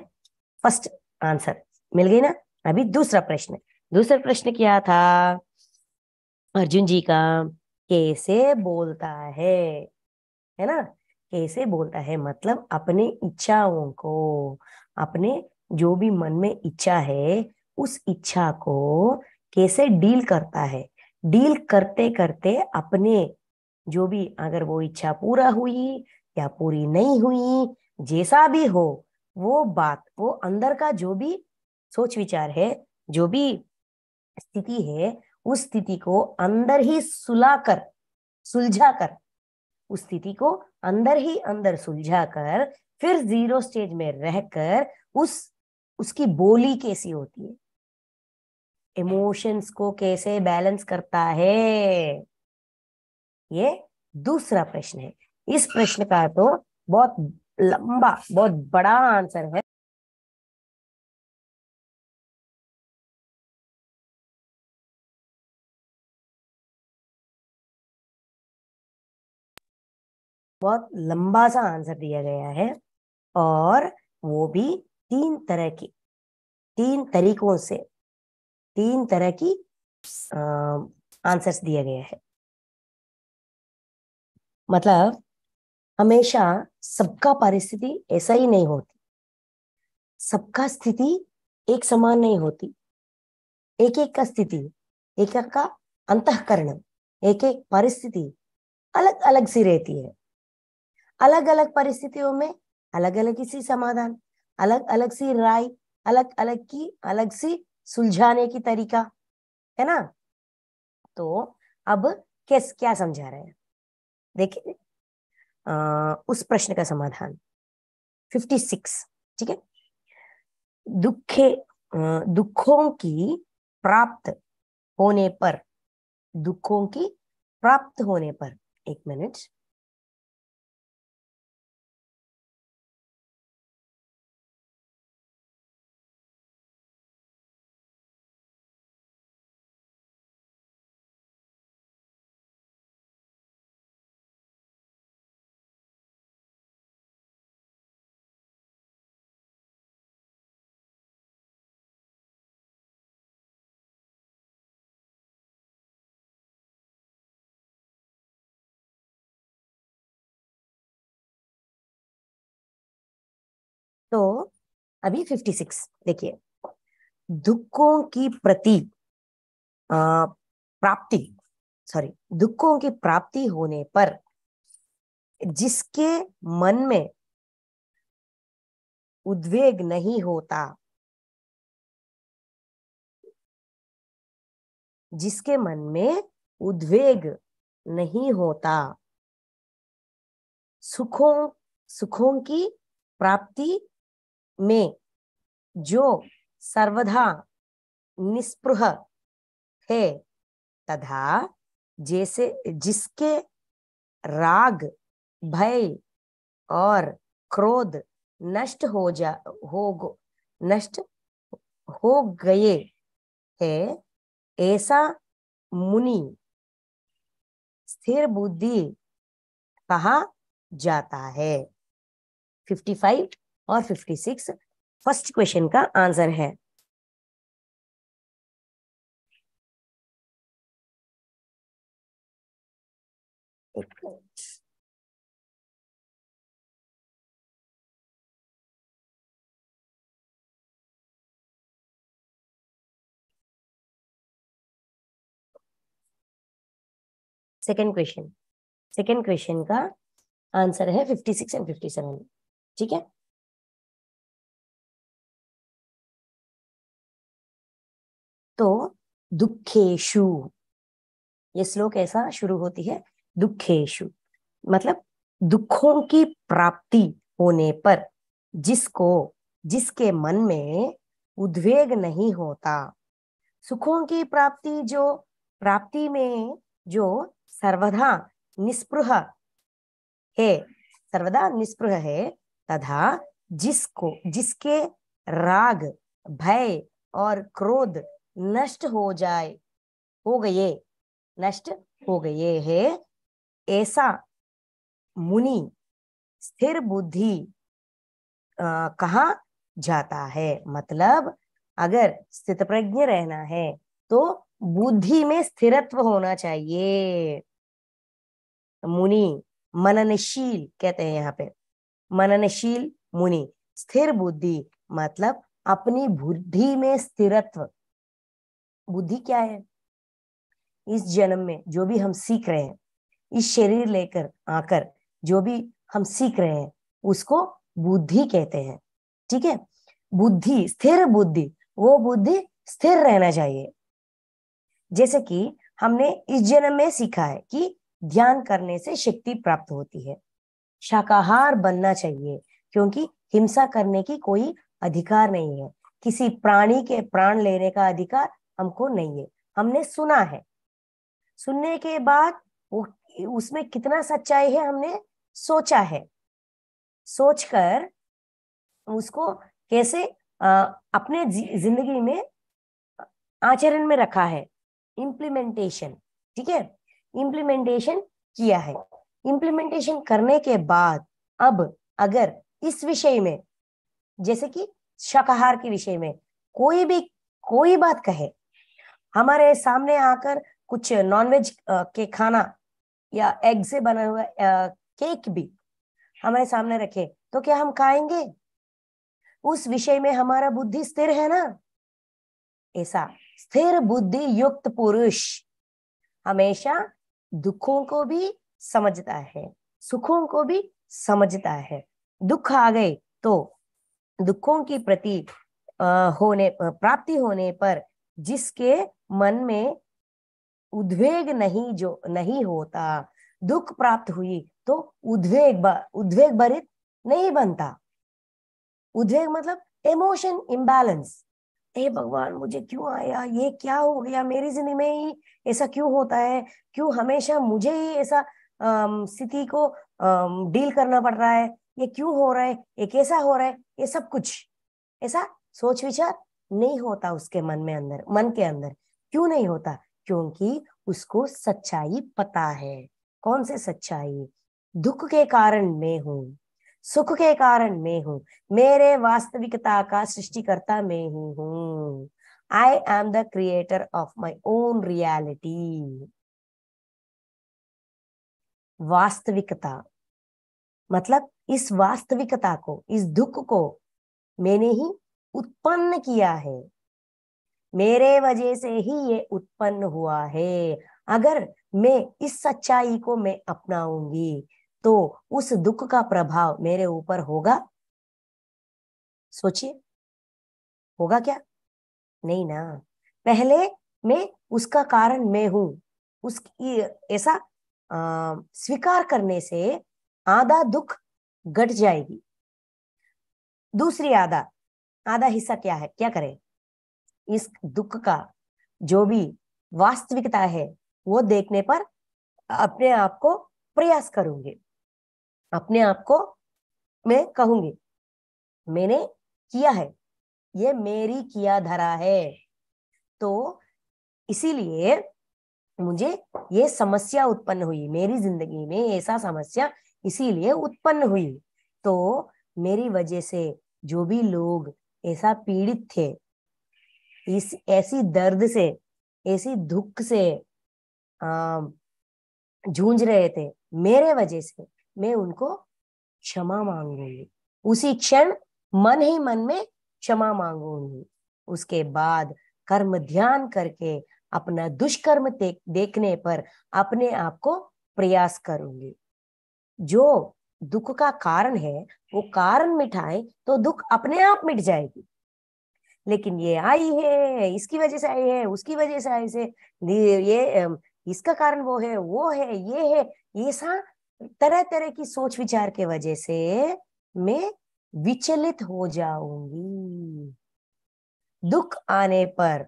फर्स्ट आंसर मिल गई ना अभी दूसरा प्रश्न दूसरा प्रश्न क्या था अर्जुन जी का कैसे बोलता है है ना कैसे बोलता है मतलब अपने इच्छाओं को अपने जो भी मन में इच्छा है उस इच्छा को कैसे डील करता है डील करते करते अपने जो भी अगर वो इच्छा पूरा हुई या पूरी नहीं हुई जैसा भी हो वो बात वो अंदर का जो भी सोच विचार है जो भी स्थिति है उस स्थिति को अंदर ही सुलाकर सुलझा कर उस स्थिति को अंदर ही अंदर सुलझा कर फिर जीरो स्टेज में रहकर उस उसकी बोली कैसी होती है इमोशंस को कैसे बैलेंस करता है ये दूसरा प्रश्न है इस प्रश्न का तो बहुत लंबा बहुत बड़ा आंसर है बहुत लंबा सा आंसर दिया गया है और वो भी तीन तरह की तीन तरीकों से तीन तरह की आंसर्स दिया गया है मतलब हमेशा सबका परिस्थिति ऐसा ही नहीं होती सबका स्थिति एक समान नहीं होती एक एक का स्थिति एक एक का अंतकरण एक एक परिस्थिति अलग अलग सी रहती है अलग अलग परिस्थितियों में अलग अलग सी समाधान अलग अलग सी राय अलग अलग की अलग सी सुलझाने की तरीका है ना तो अब किस क्या समझा रहे हैं देखिए उस प्रश्न का समाधान 56 ठीक है दुखे दुखों की प्राप्त होने पर दुखों की प्राप्त होने पर एक मिनट तो अभी 56 देखिए दुखों की प्रति प्राप्ति सॉरी दुखों की प्राप्ति होने पर जिसके मन में उद्वेग नहीं होता जिसके मन में उद्वेग नहीं होता सुखों सुखों की प्राप्ति में जो सर्वधा निस्पृह है तथा जैसे जिसके राग भय और क्रोध नष्ट हो जा हो नष्ट हो गए है ऐसा मुनि स्थिर बुद्धि कहा जाता है फिफ्टी फाइव और 56 फर्स्ट क्वेश्चन का आंसर है सेकेंड क्वेश्चन सेकेंड क्वेश्चन का आंसर है 56 एंड 57 ठीक है तो दुखेशु ये श्लोक ऐसा शुरू होती है दुखेशु मतलब दुखों की प्राप्ति होने पर जिसको जिसके मन में उद्वेग नहीं होता सुखों की प्राप्ति जो प्राप्ति में जो सर्वदा निस्पृह है सर्वदा निस्पृह है तथा जिसको जिसके राग भय और क्रोध नष्ट हो जाए हो गए नष्ट हो गए है ऐसा मुनि स्थिर बुद्धि कहा जाता है मतलब अगर स्थित प्रज्ञ रहना है तो बुद्धि में स्थिरत्व होना चाहिए मुनि मननशील कहते हैं यहाँ पे मननशील मुनि स्थिर बुद्धि मतलब अपनी बुद्धि में स्थिरत्व बुद्धि क्या है इस जन्म में जो भी हम सीख रहे हैं इस शरीर लेकर आकर जो भी हम सीख रहे हैं उसको बुद्धि कहते हैं ठीक है बुद्धि स्थिर बुद्धि वो बुद्धि स्थिर रहना चाहिए जैसे कि हमने इस जन्म में सीखा है कि ध्यान करने से शक्ति प्राप्त होती है शाकाहार बनना चाहिए क्योंकि हिंसा करने की कोई अधिकार नहीं है किसी प्राणी के प्राण लेने का अधिकार हमको नहीं है हमने सुना है सुनने के बाद उसमें कितना सच्चाई है हमने सोचा है सोचकर उसको कैसे आ, अपने जिंदगी में आचरण में रखा है इम्प्लीमेंटेशन ठीक है इम्प्लीमेंटेशन किया है इम्प्लीमेंटेशन करने के बाद अब अगर इस विषय में जैसे कि शाकाहार के विषय में कोई भी कोई बात कहे हमारे सामने आकर कुछ नॉनवेज के खाना या एग से बना हुआ केक भी हमारे सामने रखे तो क्या हम खाएंगे उस विषय में हमारा बुद्धि स्थिर है ना ऐसा स्थिर बुद्धि युक्त पुरुष हमेशा दुखों को भी समझता है सुखों को भी समझता है दुख आ गए तो दुखों की प्रति होने प्राप्ति होने पर जिसके मन में उद्वेग नहीं जो नहीं होता दुख प्राप्त हुई तो उद्वेग उद्वेग भरित नहीं बनता उद्वेग मतलब इमोशन इम्बैलेंस हे भगवान मुझे क्यों आया ये क्या हो गया मेरी जिंदगी में ही ऐसा क्यों होता है क्यों हमेशा मुझे ही ऐसा स्थिति को डील करना पड़ रहा है ये क्यों हो रहा है ये कैसा हो रहा है ये सब कुछ ऐसा सोच विचार नहीं होता उसके मन में अंदर मन के अंदर क्यों नहीं होता क्योंकि उसको सच्चाई पता है कौन से सच्चाई दुख के कारण मैं हूं सुख के कारण मैं हूं मेरे वास्तविकता का सृष्टिकर्ता मैं ही हूं I am the creator of my own reality वास्तविकता मतलब इस वास्तविकता को इस दुख को मैंने ही उत्पन्न किया है मेरे वजह से ही ये उत्पन्न हुआ है अगर मैं इस सच्चाई को मैं अपनाऊंगी तो उस दुख का प्रभाव मेरे ऊपर होगा सोचिए होगा क्या नहीं ना पहले मैं उसका कारण मैं हूं उसकी ऐसा स्वीकार करने से आधा दुख घट जाएगी दूसरी आधा आधा हिस्सा क्या है क्या करें इस दुख का जो भी वास्तविकता है वो देखने पर अपने आप को प्रयास करूंगी अपने आप को मैं कहूंगी मैंने किया है ये मेरी किया धरा है तो इसीलिए मुझे ये समस्या उत्पन्न हुई मेरी जिंदगी में ऐसा समस्या इसीलिए उत्पन्न हुई तो मेरी वजह से जो भी लोग ऐसा पीड़ित थे इस ऐसी दर्द से ऐसी दुख से झूंझ रहे थे मेरे वजह से मैं उनको क्षमा मांगूंगी उसी क्षण मन ही मन में क्षमा मांगूंगी उसके बाद कर्म ध्यान करके अपना दुष्कर्म देखने पर अपने आप को प्रयास करूंगी जो दुख का कारण है वो कारण मिटाए तो दुख अपने आप मिट जाएगी लेकिन ये आई है इसकी वजह से आई है उसकी वजह से आई से ये इसका कारण वो है वो है ये है ये सा तरह तरह की सोच विचार के वजह से मैं विचलित हो जाऊंगी दुख आने पर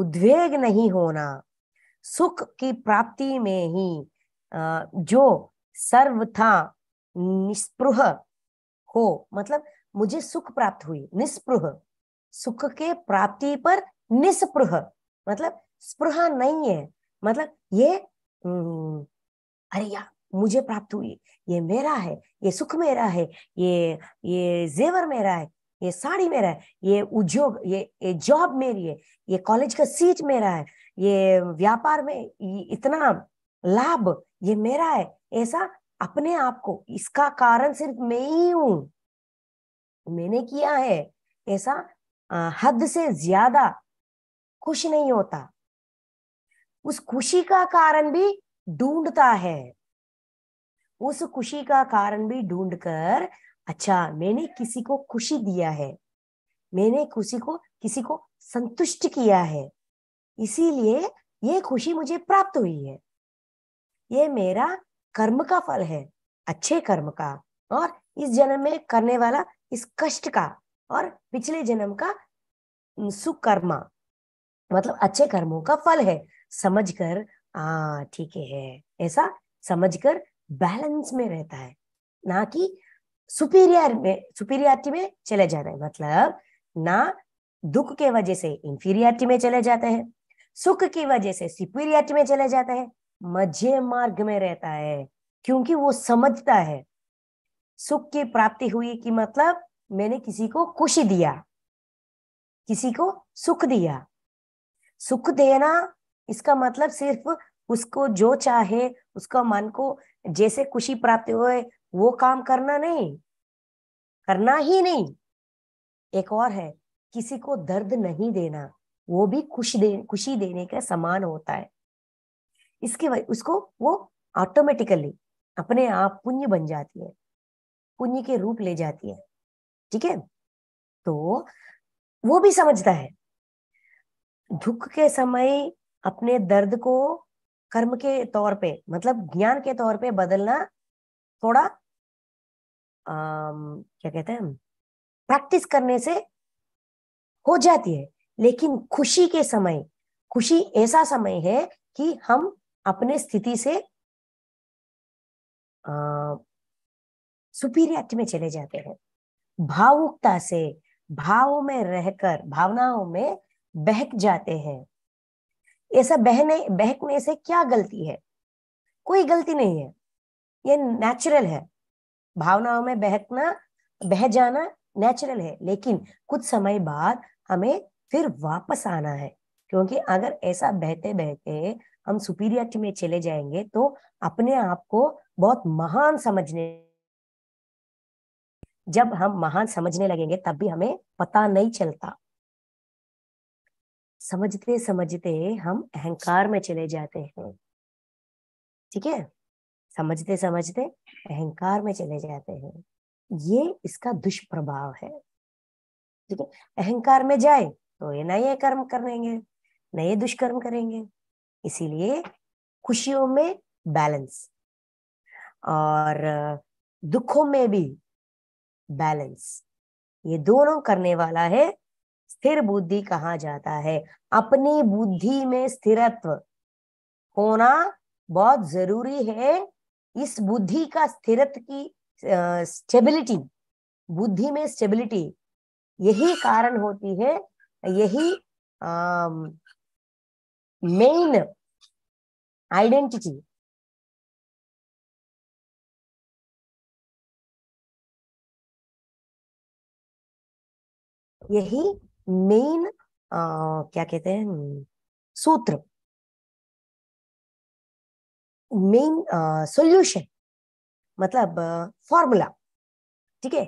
उद्वेग नहीं होना सुख की प्राप्ति में ही जो सर्वथा निस्पृह हो मतलब मुझे सुख प्राप्त हुई निस्पृह सुख के प्राप्ति पर निस्पृह मतलब स्पृह नहीं है मतलब ये हम्म, अरे यार मुझे प्राप्त हुई ये मेरा है ये सुख मेरा है ये ये जेवर मेरा है ये साड़ी मेरा है ये उद्योग ये ये जॉब मेरी है ये कॉलेज का सीट मेरा है ये व्यापार में इतना लाभ ये मेरा है ऐसा अपने आप को इसका कारण सिर्फ मैं ही हूं तो मैंने किया है ऐसा हद से ज्यादा खुश नहीं होता उस खुशी का कारण भी ढूंढता है उस खुशी का कारण भी ढूंढकर अच्छा मैंने किसी को खुशी दिया है मैंने खुशी को किसी को संतुष्ट किया है इसीलिए ये खुशी मुझे प्राप्त हुई है ये मेरा कर्म का फल है अच्छे कर्म का और इस जन्म में करने वाला इस कष्ट का और पिछले जन्म का सुकर्मा मतलब अच्छे कर्मों का फल है समझकर आ ठीक है ऐसा समझकर बैलेंस में रहता है ना कि सुपीरियर में सुपीरियरिटी में चले जाते हैं मतलब ना दुख के वजह से इंफीरियरिटी में चले जाते हैं सुख की वजह से सुपीरियरिटी में चले जाते हैं मध्य मार्ग में रहता है क्योंकि वो समझता है सुख की प्राप्ति हुई कि मतलब मैंने किसी को खुशी दिया किसी को सुख दिया सुख देना इसका मतलब सिर्फ उसको जो चाहे उसका मन को जैसे खुशी प्राप्त हो वो काम करना नहीं करना ही नहीं एक और है किसी को दर्द नहीं देना वो भी खुश दे खुशी देने का समान होता है इसके वजह उसको वो ऑटोमेटिकली अपने आप पुण्य बन जाती है पुण्य के रूप ले जाती है ठीक है तो वो भी समझता है दुख के समय अपने दर्द को कर्म के तौर पे मतलब ज्ञान के तौर पे बदलना थोड़ा आ, क्या कहते हैं प्रैक्टिस करने से हो जाती है लेकिन खुशी के समय खुशी ऐसा समय है कि हम अपने स्थिति से आ, सुपीरियरिटी में चले जाते हैं भावुकता से भाव में रहकर भावनाओं में बहक जाते हैं ऐसा बहने बहकने से क्या गलती है कोई गलती नहीं है ये नेचुरल है भावनाओं में बहकना बह जाना नेचुरल है लेकिन कुछ समय बाद हमें फिर वापस आना है क्योंकि अगर ऐसा बहते बहते हम सुपीरियरिटी में चले जाएंगे तो अपने आप को बहुत महान समझने जब हम महान समझने लगेंगे तब भी हमें पता नहीं चलता समझते समझते हम अहंकार में चले जाते हैं हाँ। ठीक है समझते समझते अहंकार में चले जाते हैं ये इसका दुष्प्रभाव है ठीक है अहंकार में जाए तो ये नए कर्म करेंगे नए दुष्कर्म करेंगे इसीलिए खुशियों में बैलेंस और दुखों में भी बैलेंस ये दोनों करने वाला है स्थिर बुद्धि कहा जाता है अपनी बुद्धि में स्थिरत्व होना बहुत जरूरी है इस बुद्धि का स्थिरत्व की स्टेबिलिटी बुद्धि में स्टेबिलिटी यही कारण होती है यही मेन आइडेंटिटी यही मेन क्या कहते हैं सूत्र मेन सॉल्यूशन मतलब फॉर्मूला ठीक है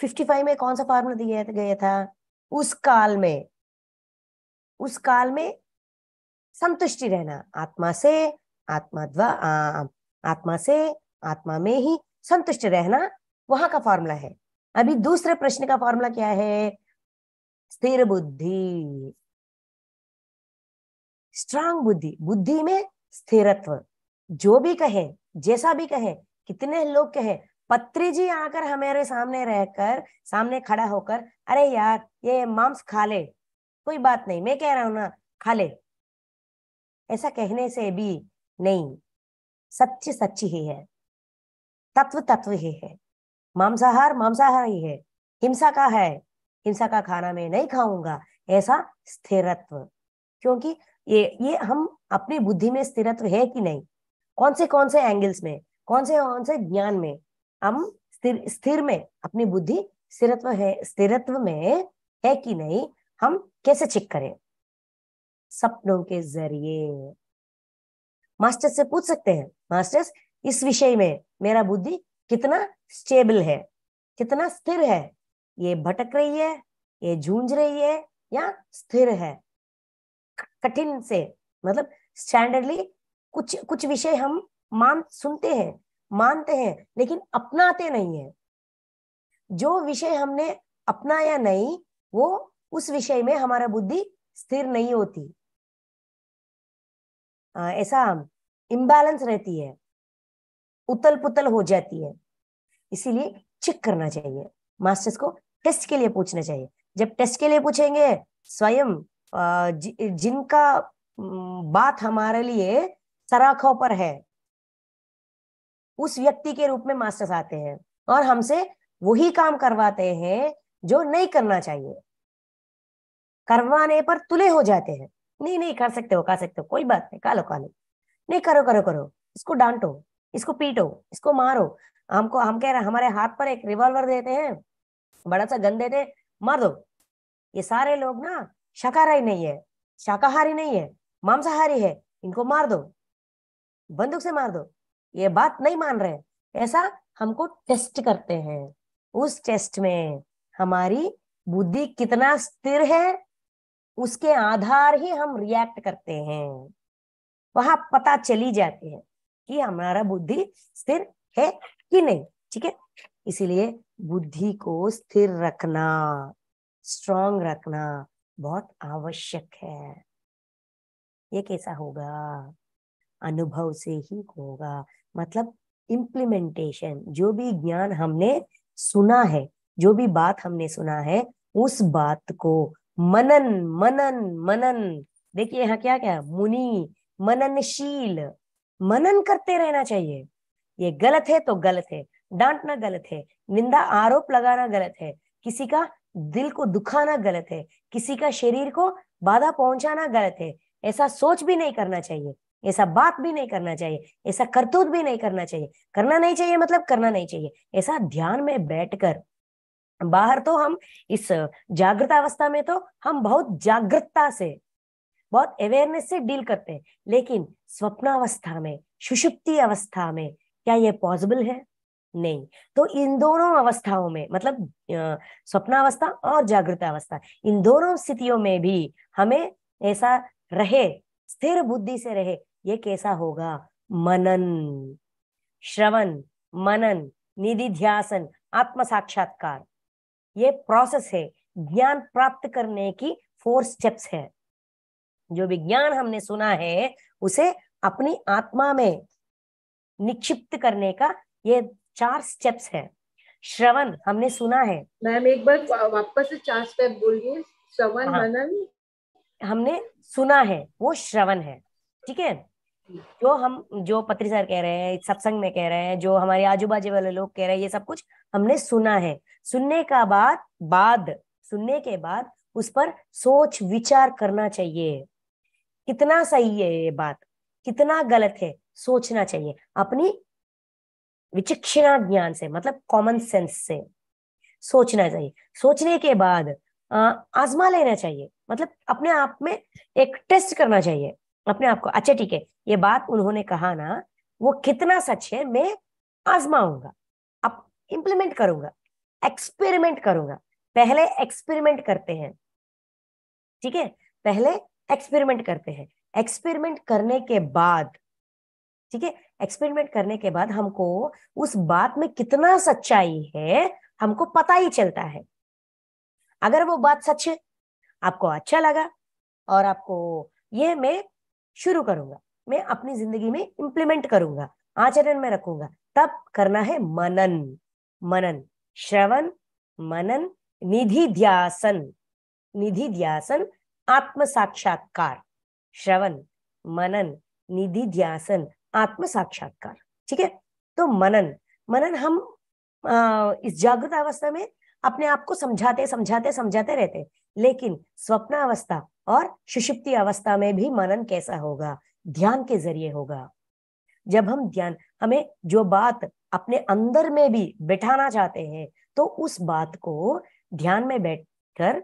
फिफ्टी फाइव में कौन सा फॉर्मूला दिया गया था उस काल में उस काल में संतुष्टि रहना आत्मा से आत्मा द्वा आ, आत्मा से आत्मा में ही संतुष्ट रहना वहां का फॉर्मूला है अभी दूसरे प्रश्न का फॉर्मूला क्या है स्थिर बुद्धि स्ट्रांग बुद्धि बुद्धि में स्थिरत्व जो भी कहे जैसा भी कहे कितने लोग कहे पत्री जी आकर हमारे सामने रहकर सामने खड़ा होकर अरे यार ये मांस खा ले कोई बात नहीं मैं कह रहा हूं ना खा ले ऐसा कहने से भी नहीं सच सच ही है तत्व तत्व ही है मांसाहार मांसाहार ही है हिंसा का है हिंसा का खाना मैं नहीं खाऊंगा ऐसा स्थिरत्व क्योंकि ये ये हम अपनी बुद्धि में स्थिरत्व है कि नहीं कौन से कौन से एंगल्स में कौन से कौन से ज्ञान में हम स्थिर स्थिर में अपनी बुद्धि स्थिरत्व है स्थिरत्व में है कि नहीं हम कैसे चेक करें सपनों के जरिए मास्टर से पूछ सकते हैं मास्टर्स इस विषय में मेरा बुद्धि कितना स्टेबल है कितना स्थिर है ये भटक रही है ये झूंझ रही है या स्थिर है कठिन से मतलब स्टैंडर्डली कुछ कुछ विषय हम मान सुनते हैं मानते हैं लेकिन अपनाते नहीं है जो विषय हमने अपनाया नहीं वो उस विषय में हमारा बुद्धि स्थिर नहीं होती ऐसा इम्बैलेंस रहती है उतल पुतल हो जाती है इसीलिए चेक करना चाहिए मास्टर्स को टेस्ट के लिए पूछने चाहिए जब टेस्ट के लिए पूछेंगे स्वयं जिनका बात हमारे लिए सराखों पर है उस व्यक्ति के रूप में मास्टर्स आते हैं और हमसे वही काम करवाते हैं जो नहीं करना चाहिए करवाने पर तुले हो जाते हैं नहीं नहीं कर सकते हो कर सकते हो कोई बात नहीं कालो कालो नहीं करो करो करो इसको डांटो इसको पीटो इसको मारो हमको हम कह रहे हमारे हाथ पर एक रिवॉल्वर देते हैं बड़ा सा गंदे थे मार दो ये सारे लोग ना शाकाहारी नहीं है शाकाहारी नहीं है मांसाहारी है इनको मार दो बंदूक से मार दो ये बात नहीं मान रहे ऐसा हमको टेस्ट करते हैं उस टेस्ट में हमारी बुद्धि कितना स्थिर है उसके आधार ही हम रिएक्ट करते हैं वहां पता चली जाती है कि हमारा बुद्धि स्थिर है कि नहीं ठीक है इसीलिए बुद्धि को स्थिर रखना स्ट्रांग रखना बहुत आवश्यक है ये कैसा होगा अनुभव से ही होगा मतलब इम्प्लीमेंटेशन जो भी ज्ञान हमने सुना है जो भी बात हमने सुना है उस बात को मनन मनन मनन देखिए यहाँ क्या क्या मुनि मननशील मनन करते रहना चाहिए ये गलत है तो गलत है डांटना गलत है निंदा आरोप लगाना गलत है किसी का दिल को दुखाना गलत है किसी का शरीर को बाधा पहुंचाना गलत है ऐसा सोच भी नहीं करना चाहिए ऐसा बात भी नहीं करना चाहिए ऐसा करतूत भी नहीं करना चाहिए करना नहीं चाहिए मतलब करना नहीं चाहिए ऐसा ध्यान में बैठकर बाहर तो हम इस जागृत अवस्था में तो हम बहुत जागृतता से बहुत अवेयरनेस से डील करते हैं लेकिन स्वप्नावस्था में सुषुप्ति अवस्था में क्या ये पॉसिबल है नहीं तो इन दोनों अवस्थाओं में मतलब स्वप्नावस्था और जागृत अवस्था इन दोनों स्थितियों में भी हमें ऐसा रहे स्थिर बुद्धि से रहे ये कैसा होगा मनन श्रवण मनन निधि ध्यासन आत्म साक्षात्कार ये प्रोसेस है ज्ञान प्राप्त करने की फोर स्टेप्स है जो विज्ञान हमने सुना है उसे अपनी आत्मा में निक्षिप्त करने का ये चार स्टेप्स हैं श्रवण हमने सुना है मैम एक बार वापस से चार स्टेप बोलिए श्रवण मनन हाँ। हमने सुना है वो श्रवण है ठीक है जो हम जो पत्री सर कह रहे हैं सत्संग में कह रहे हैं जो हमारे आजू बाजू वाले लोग कह रहे हैं ये सब कुछ हमने सुना है सुनने का बाद बाद सुनने के बाद उस पर सोच विचार करना चाहिए कितना सही है ये बात कितना गलत है सोचना चाहिए अपनी विचक्षणा ज्ञान से मतलब कॉमन सेंस से सोचना चाहिए सोचने के बाद आजमा लेना चाहिए मतलब अपने आप में एक टेस्ट करना चाहिए अपने आप को अच्छा ठीक है ये बात उन्होंने कहा ना वो कितना सच है मैं आजमाऊंगा अब इम्प्लीमेंट करूंगा एक्सपेरिमेंट करूंगा पहले एक्सपेरिमेंट करते हैं ठीक है पहले एक्सपेरिमेंट करते हैं एक्सपेरिमेंट करने के बाद ठीक है एक्सपेरिमेंट करने के बाद हमको उस बात में कितना सच्चाई है हमको पता ही चलता है अगर वो बात सच है आपको अच्छा लगा और आपको यह मैं शुरू करूंगा मैं अपनी जिंदगी में इम्प्लीमेंट करूंगा आचरण में रखूंगा तब करना है मनन मनन श्रवण मनन निधि ध्यासन निधि ध्यासन आत्म साक्षात्कार श्रवण मनन निधि ध्यासन आत्म साक्षात्कार ठीक है तो मनन मनन हम आ, इस जागृत अवस्था में अपने आप को समझाते समझाते समझाते रहते लेकिन स्वप्न अवस्था और सुषिप्ति अवस्था में भी मनन कैसा होगा ध्यान के जरिए होगा जब हम ध्यान हमें जो बात अपने अंदर में भी बैठाना चाहते हैं तो उस बात को ध्यान में बैठकर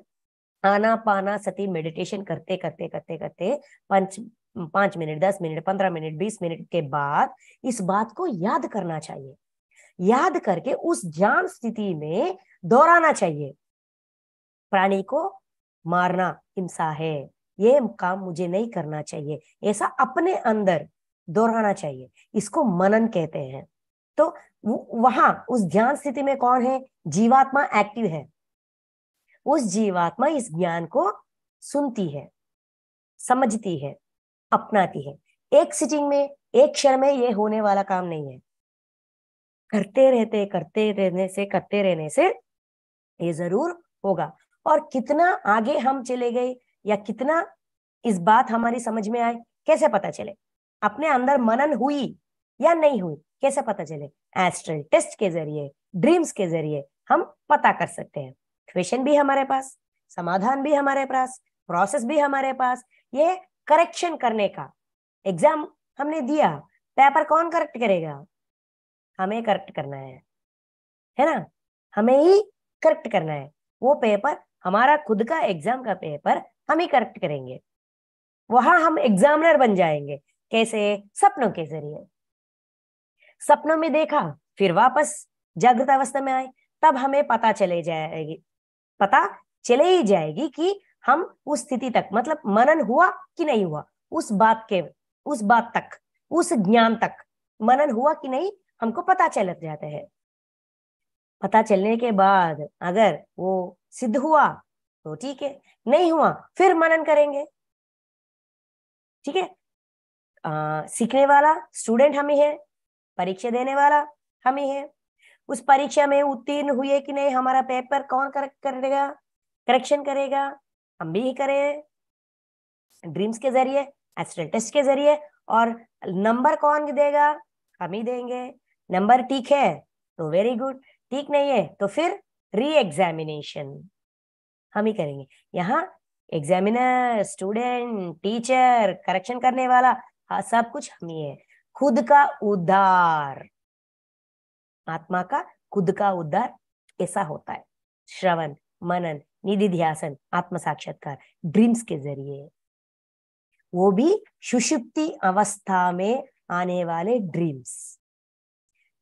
आना पाना सती मेडिटेशन करते करते करते करते पंच पांच मिनट दस मिनट पंद्रह मिनट बीस मिनट के बाद इस बात को याद करना चाहिए याद करके उस जान स्थिति में दोहराना चाहिए प्राणी को मारना हिंसा है ये काम मुझे नहीं करना चाहिए ऐसा अपने अंदर दोहराना चाहिए इसको मनन कहते हैं तो वहां उस ध्यान स्थिति में कौन है जीवात्मा एक्टिव है उस जीवात्मा इस ज्ञान को सुनती है समझती है अपनाती है एक सिटिंग में एक क्षण में ये होने वाला काम नहीं है करते रहते करते रहने से करते रहने से ये जरूर होगा और कितना आगे हम चले गए या कितना इस बात हमारी समझ में आए कैसे पता चले अपने अंदर मनन हुई या नहीं हुई कैसे पता चले एस्ट्रल टेस्ट के जरिए ड्रीम्स के जरिए हम पता कर सकते हैं क्वेश्चन भी हमारे पास समाधान भी हमारे पास प्रोसेस भी हमारे पास ये करेक्शन करने का एग्जाम हमने दिया पेपर कौन करेक्ट करेगा हमें करेक्ट करना है है ना हमें ही करेक्ट करना है वो पेपर हमारा खुद का एग्जाम का पेपर हम ही करेक्ट करेंगे वहां हम एग्जामिनर बन जाएंगे कैसे सपनों के जरिए सपनों में देखा फिर वापस जागृत अवस्था में आए तब हमें पता चले जाएगी पता चले ही जाएगी कि हम उस स्थिति तक मतलब मनन हुआ कि नहीं हुआ उस बात के उस बात तक उस ज्ञान तक मनन हुआ कि नहीं हमको पता चल जाता है पता चलने के बाद अगर वो सिद्ध हुआ तो ठीक है नहीं हुआ फिर मनन करेंगे ठीक है सीखने वाला स्टूडेंट हम ही है परीक्षा देने वाला हम ही है उस परीक्षा में उत्तीर्ण हुए कि नहीं हमारा पेपर कौन करेगा करेक्शन करेगा हम भी करें ड्रीम्स के जरिए एस्ट्रल टेस्ट के जरिए और नंबर कौन देगा हम ही देंगे नंबर ठीक है तो वेरी गुड ठीक नहीं है तो फिर री एग्जामिनेशन हम ही करेंगे यहाँ एग्जामिनर स्टूडेंट टीचर करेक्शन करने वाला हाँ, सब कुछ हम ही है खुद का उद्धार आत्मा का खुद का उद्धार ऐसा होता है श्रवण मनन निधि ध्यासन आत्म साक्षात्कार ड्रीम्स के जरिए वो भी सुषुप्ति अवस्था में आने वाले ड्रीम्स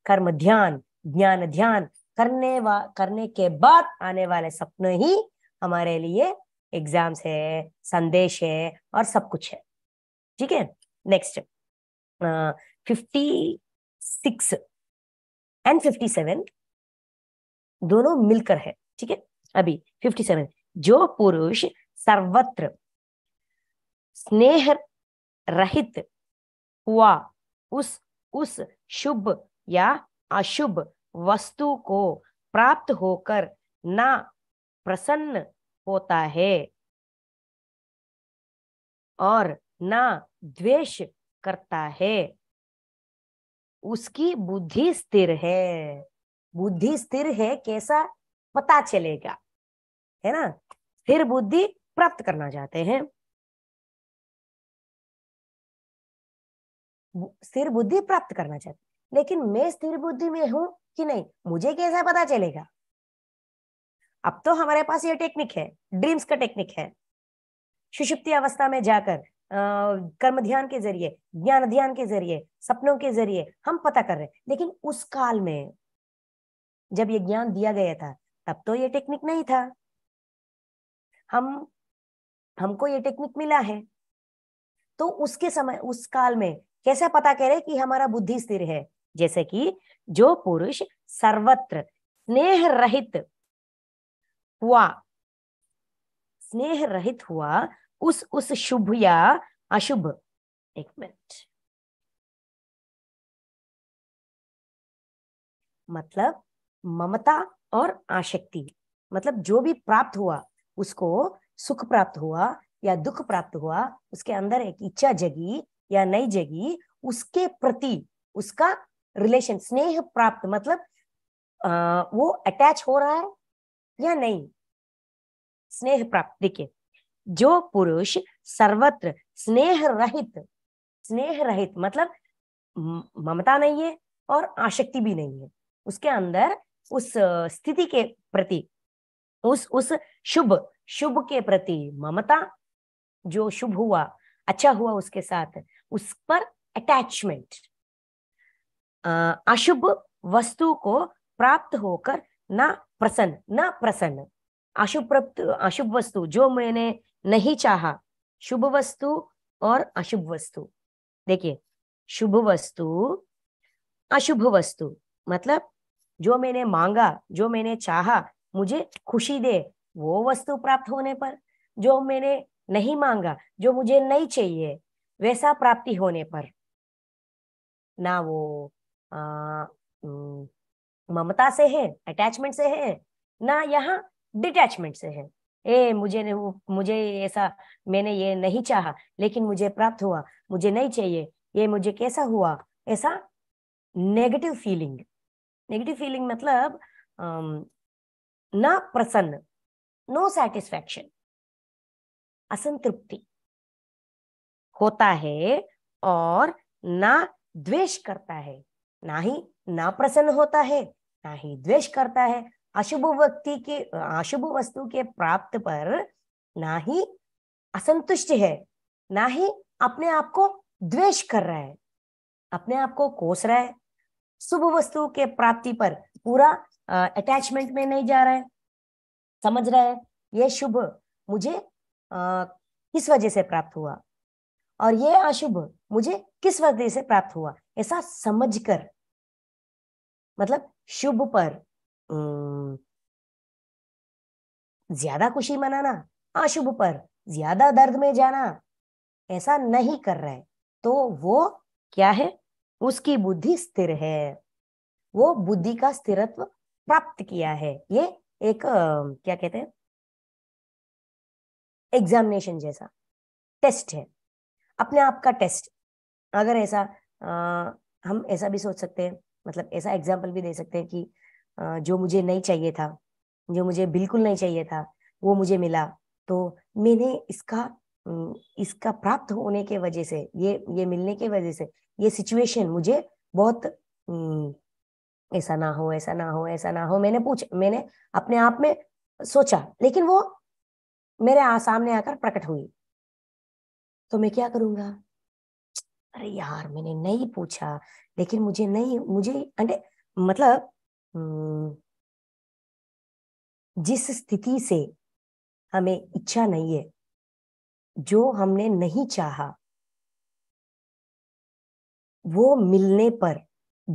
कर्म ध्यान ज्ञान ध्यान करने वा करने के बाद आने वाले सपने ही हमारे लिए एग्जाम्स है संदेश है और सब कुछ है ठीक है next fifty six and fifty seven दोनों मिलकर है ठीक है अभी फिफ्टी सेवन जो पुरुष सर्वत्र स्नेह रहित हुआ उस उस शुभ या अशुभ वस्तु को प्राप्त होकर ना प्रसन्न होता है और ना द्वेष करता है उसकी बुद्धि स्थिर है बुद्धि स्थिर है कैसा पता चलेगा है ना स्थिर बुद्धि प्राप्त करना चाहते हैं स्थिर बुद्धि प्राप्त करना चाहते लेकिन मैं स्थिर बुद्धि में हूं कि नहीं मुझे कैसा पता चलेगा अब तो हमारे पास ये टेक्निक है ड्रीम्स का टेक्निक है सुषुप्ति अवस्था में जाकर कर्म ध्यान के जरिए ज्ञान ध्यान के जरिए सपनों के जरिए हम पता कर रहे हैं लेकिन उस काल में जब ये ज्ञान दिया गया था तब तो ये टेक्निक नहीं था हम हमको ये टेक्निक मिला है तो उसके समय उस काल में कैसा पता करे कि हमारा बुद्धि स्थिर है जैसे कि जो पुरुष सर्वत्र स्नेह रहित हुआ स्नेह रहित हुआ उस उस शुभ या अशुभ एक मिनट मतलब ममता और आशक्ति मतलब जो भी प्राप्त हुआ उसको सुख प्राप्त हुआ या दुख प्राप्त हुआ उसके अंदर एक इच्छा जगी या नहीं जगी उसके प्रति उसका रिलेशन स्नेह प्राप्त मतलब आ, वो अटैच हो रहा है या नहीं स्नेह प्राप्त देखिए जो पुरुष सर्वत्र स्नेह रहित स्नेह रहित मतलब ममता नहीं है और आशक्ति भी नहीं है उसके अंदर उस स्थिति के प्रति उस उस शुभ शुभ के प्रति ममता जो शुभ हुआ अच्छा हुआ उसके साथ उस पर अटैचमेंट अशुभ वस्तु को प्राप्त होकर ना प्रसन्न ना प्रसन्न अशुभ प्राप्त अशुभ वस्तु जो मैंने नहीं चाहा शुभ वस्तु और अशुभ वस्तु देखिए शुभ वस्तु अशुभ वस्तु मतलब जो मैंने मांगा जो मैंने चाहा मुझे खुशी दे वो वस्तु प्राप्त होने पर जो मैंने नहीं मांगा जो मुझे नहीं चाहिए वैसा प्राप्ति होने पर ना वो ममता से है अटैचमेंट से है ना यहाँ डिटैचमेंट से है ए मुझे मुझे ऐसा मैंने ये नहीं चाहा लेकिन मुझे प्राप्त हुआ मुझे नहीं चाहिए ये मुझे कैसा हुआ ऐसा नेगेटिव फीलिंग नेगेटिव फीलिंग मतलब ना प्रसन्न नो सैटिस्फेक्शन असंतृप्ति होता है और ना द्वेष करता है ना ही ना प्रसन्न होता है ना ही द्वेष करता है अशुभ व्यक्ति के अशुभ वस्तु के प्राप्त पर ना ही असंतुष्ट है ना ही अपने आप को द्वेष कर रहा है अपने आप को कोस रहा है शुभ वस्तु के प्राप्ति पर पूरा अटैचमेंट में नहीं जा रहा है समझ रहा है ये शुभ मुझे आ, किस वजह से प्राप्त हुआ और ये अशुभ मुझे किस वजह से प्राप्त हुआ ऐसा समझकर मतलब शुभ पर ज्यादा खुशी मनाना अशुभ पर ज्यादा दर्द में जाना ऐसा नहीं कर रहे तो वो क्या है उसकी बुद्धि स्थिर है वो बुद्धि का स्थिरत्व प्राप्त किया है ये एक क्या कहते हैं एग्जामिनेशन जैसा टेस्ट है अपने आप का टेस्ट अगर ऐसा आ, हम ऐसा भी सोच सकते हैं मतलब ऐसा एग्जाम्पल भी दे सकते हैं कि आ, जो मुझे नहीं चाहिए था जो मुझे बिल्कुल नहीं चाहिए था वो मुझे मिला तो मैंने इसका इसका प्राप्त होने के वजह से ये ये मिलने के वजह से ये सिचुएशन मुझे बहुत ऐसा ना हो ऐसा ना हो ऐसा ना हो मैंने पूछ मैंने अपने आप में सोचा लेकिन वो मेरे सामने आकर प्रकट हुई तो मैं क्या करूंगा अरे यार मैंने नहीं पूछा लेकिन मुझे नहीं मुझे अंडे मतलब जिस स्थिति से हमें इच्छा नहीं है जो हमने नहीं चाहा वो मिलने पर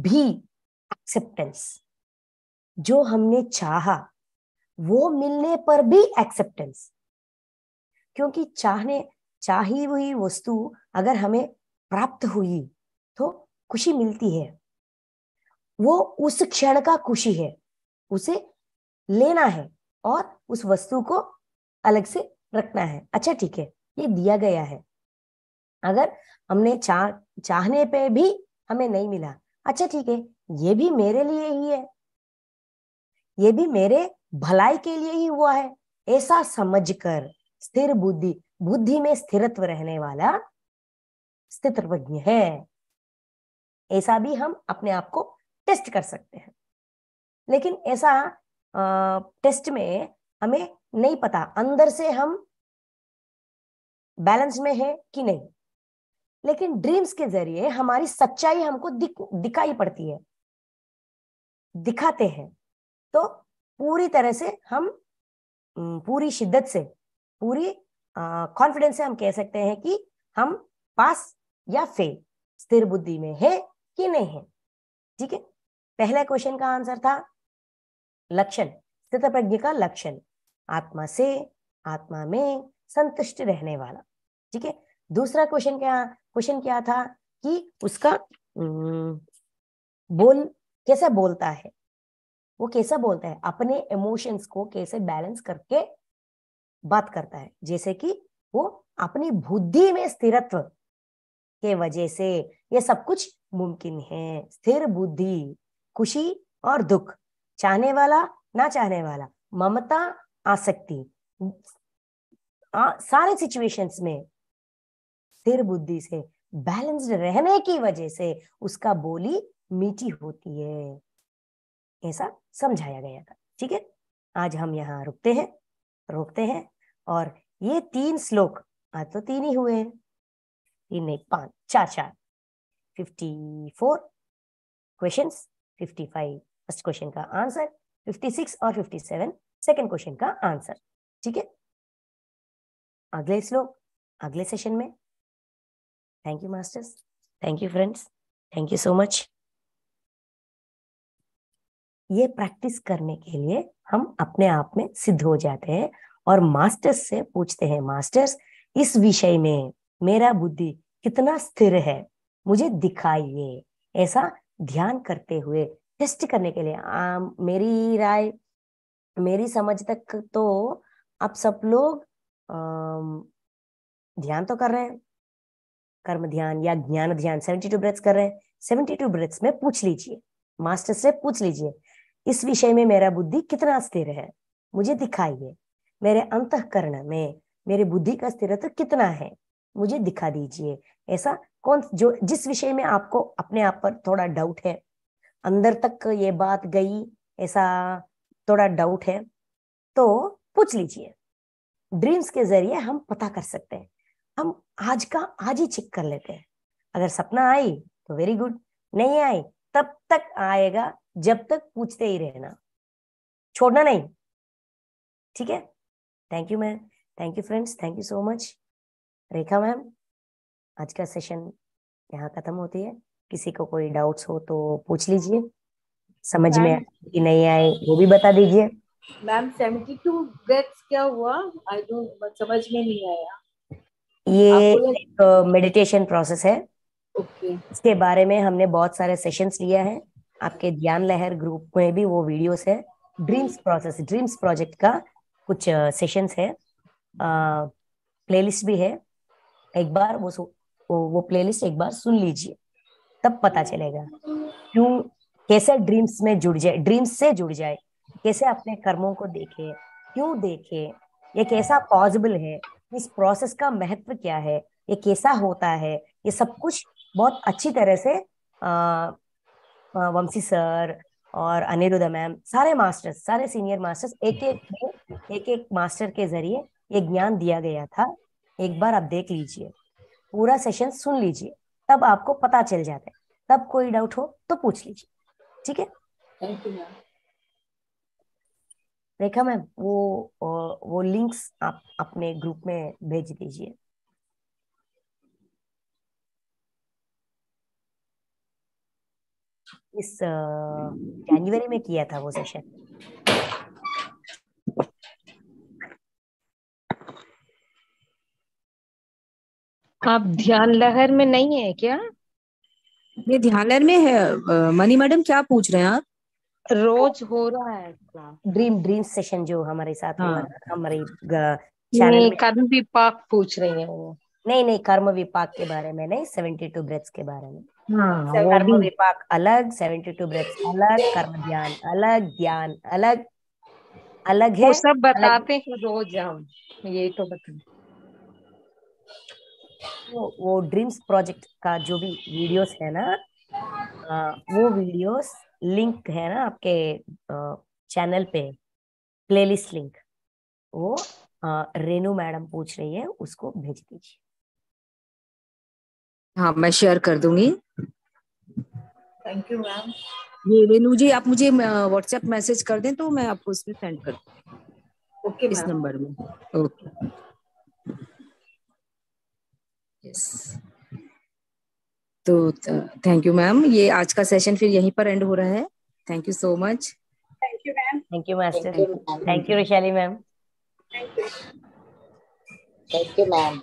भी एक्सेप्टेंस जो हमने चाहा वो मिलने पर भी एक्सेप्टेंस क्योंकि चाहने चाही हुई वस्तु अगर हमें प्राप्त हुई तो खुशी मिलती है वो उस क्षण का खुशी है उसे लेना है और उस वस्तु को अलग से रखना है अच्छा ठीक है ये दिया गया है अगर हमने चाह चाहने पे भी हमें नहीं मिला अच्छा ठीक है ये भी मेरे लिए ही है ये भी मेरे भलाई के लिए ही हुआ है ऐसा समझकर स्थिर बुद्धि बुद्धि में स्थिरत्व रहने वाला स्थित्रज्ञ है ऐसा भी हम अपने आप को टेस्ट कर सकते हैं लेकिन ऐसा टेस्ट में हमें नहीं पता अंदर से हम बैलेंस में है कि नहीं लेकिन ड्रीम्स के जरिए हमारी सच्चाई हमको दिख दिखाई पड़ती है दिखाते हैं तो पूरी तरह से हम पूरी शिद्दत से पूरी कॉन्फिडेंस से हम कह सकते हैं कि हम पास या फेल स्थिर बुद्धि में है कि नहीं है ठीक है पहला क्वेश्चन का आंसर था लक्षण स्थित प्रज्ञ का लक्षण आत्मा से आत्मा में संतुष्ट रहने वाला ठीक है दूसरा क्वेश्चन क्या क्वेश्चन क्या था कि उसका बोल कैसा बोलता है वो कैसा बोलता है अपने इमोशंस को कैसे बैलेंस करके बात करता है जैसे कि वो अपनी बुद्धि में स्थिरत्व के वजह से ये सब कुछ मुमकिन है स्थिर बुद्धि खुशी और दुख चाहने वाला ना चाहने वाला ममता आसक्ति आ, सारे सिचुएशंस में स्थिर बुद्धि से बैलेंस्ड रहने की वजह से उसका बोली मीठी होती है ऐसा समझाया गया था ठीक है आज हम यहाँ रुकते हैं रोकते हैं और ये तीन श्लोक आज तो तीन ही हुए हैं तीन नहीं पांच चार चार fifty four question fifty five first question का आंसर फिफ्टी सिक्स और फिफ्टी सेवन सेकेंड क्वेश्चन का आंसर ठीक है अगले श्लोक अगले सेशन में thank you masters thank you friends thank you so much ये प्रैक्टिस करने के लिए हम अपने आप में सिद्ध हो जाते हैं और मास्टर्स से पूछते हैं मास्टर्स इस विषय में मेरा बुद्धि कितना स्थिर है मुझे दिखाइए ऐसा ध्यान करते हुए टेस्ट करने के लिए आ, मेरी राय मेरी समझ तक तो आप सब लोग ध्यान तो कर रहे हैं कर्म ध्यान या ज्ञान ध्यान सेवेंटी टू ब्रेथ्स कर रहे हैं सेवेंटी टू ब्रेथ्स में पूछ लीजिए मास्टर से पूछ लीजिए इस विषय में मेरा बुद्धि कितना स्थिर है मुझे दिखाइए मेरे अंतकरण में मेरी बुद्धि का स्थिरत्व कितना है मुझे दिखा दीजिए ऐसा कौन जो जिस विषय में आपको अपने आप पर थोड़ा डाउट है अंदर तक ये बात गई ऐसा थोड़ा डाउट है तो पूछ लीजिए ड्रीम्स के जरिए हम पता कर सकते हैं हम आज का आज ही चेक कर लेते हैं अगर सपना आई तो वेरी गुड नहीं आई तब तक आएगा जब तक पूछते ही रहना छोड़ना नहीं ठीक है thank you ma'am thank you friends thank you so much Rekha ma'am आज का सेशन यहाँ खत्म होती है किसी को कोई डाउट्स हो तो पूछ लीजिए समझ में कि नहीं आए वो भी बता दीजिए मैम सेवेंटी टू ब्रेथ्स क्या हुआ आई डोंट समझ में नहीं आया ये एक मेडिटेशन प्रोसेस है ओके okay. इसके बारे में हमने बहुत सारे सेशंस लिया है आपके ध्यान लहर ग्रुप में भी वो वीडियोस है ड्रीम्स प्रोसेस ड्रीम्स प्रोजेक्ट का कुछ सेशंस है प्लेलिस्ट भी है एक बार वो वो, वो प्लेलिस्ट एक बार सुन लीजिए तब पता चलेगा क्यों कैसे ड्रीम्स में जुड़ जाए ड्रीम्स से जुड़ जाए कैसे अपने कर्मों को देखे क्यों देखे ये कैसा पॉसिबल है इस प्रोसेस का महत्व क्या है ये कैसा होता है ये सब कुछ बहुत अच्छी तरह से वंशी सर और अनिरुद्ध मैम सारे मास्टर्स सारे सीनियर मास्टर्स एक एक एक एक मास्टर के जरिए ये ज्ञान दिया गया था एक बार आप देख लीजिए पूरा सेशन सुन लीजिए तब आपको पता चल जाता है तब कोई डाउट हो तो पूछ लीजिए ठीक है thank you ma'am Rekha ma'am वो वो लिंक्स आप अपने ग्रुप में भेज दीजिए इस जनवरी में किया था वो सेशन आप ध्यान लहर में नहीं है क्या ये ध्यान लहर में है मनी मैडम क्या पूछ रहे हैं आप रोज तो हो रहा है ड्रीम ड्रीम सेशन जो हमारे साथ हाँ. हमारे चैनल कर्म विपाक पूछ रही है वो नहीं नहीं कर्म विपाक के बारे में नहीं सेवेंटी टू ब्रेथ्स के बारे में हाँ, कर्म विपाक अलग सेवेंटी टू ब्रेथ्स अलग कर्म ज्ञान अलग ज्ञान अलग अलग है सब बताते हैं रोज हम ये तो बताते वो, वो ड्रीम्स प्रोजेक्ट का जो भी वीडियोस है ना आ, वो वीडियोस लिंक है ना आपके चैनल पे प्लेलिस्ट लिंक वो रेनू मैडम पूछ रही है उसको भेज दीजिए हाँ मैं शेयर कर दूंगी थैंक यू मैम ये रेनू जी आप मुझे व्हाट्सएप मैसेज कर दें तो मैं आपको उसमें सेंड कर दूँ ओके इस नंबर में ओके यस तो थैंक यू मैम ये आज का सेशन फिर यहीं पर एंड हो रहा है thank you so much thank you ma'am thank you master thank you ma'am thank you ma'am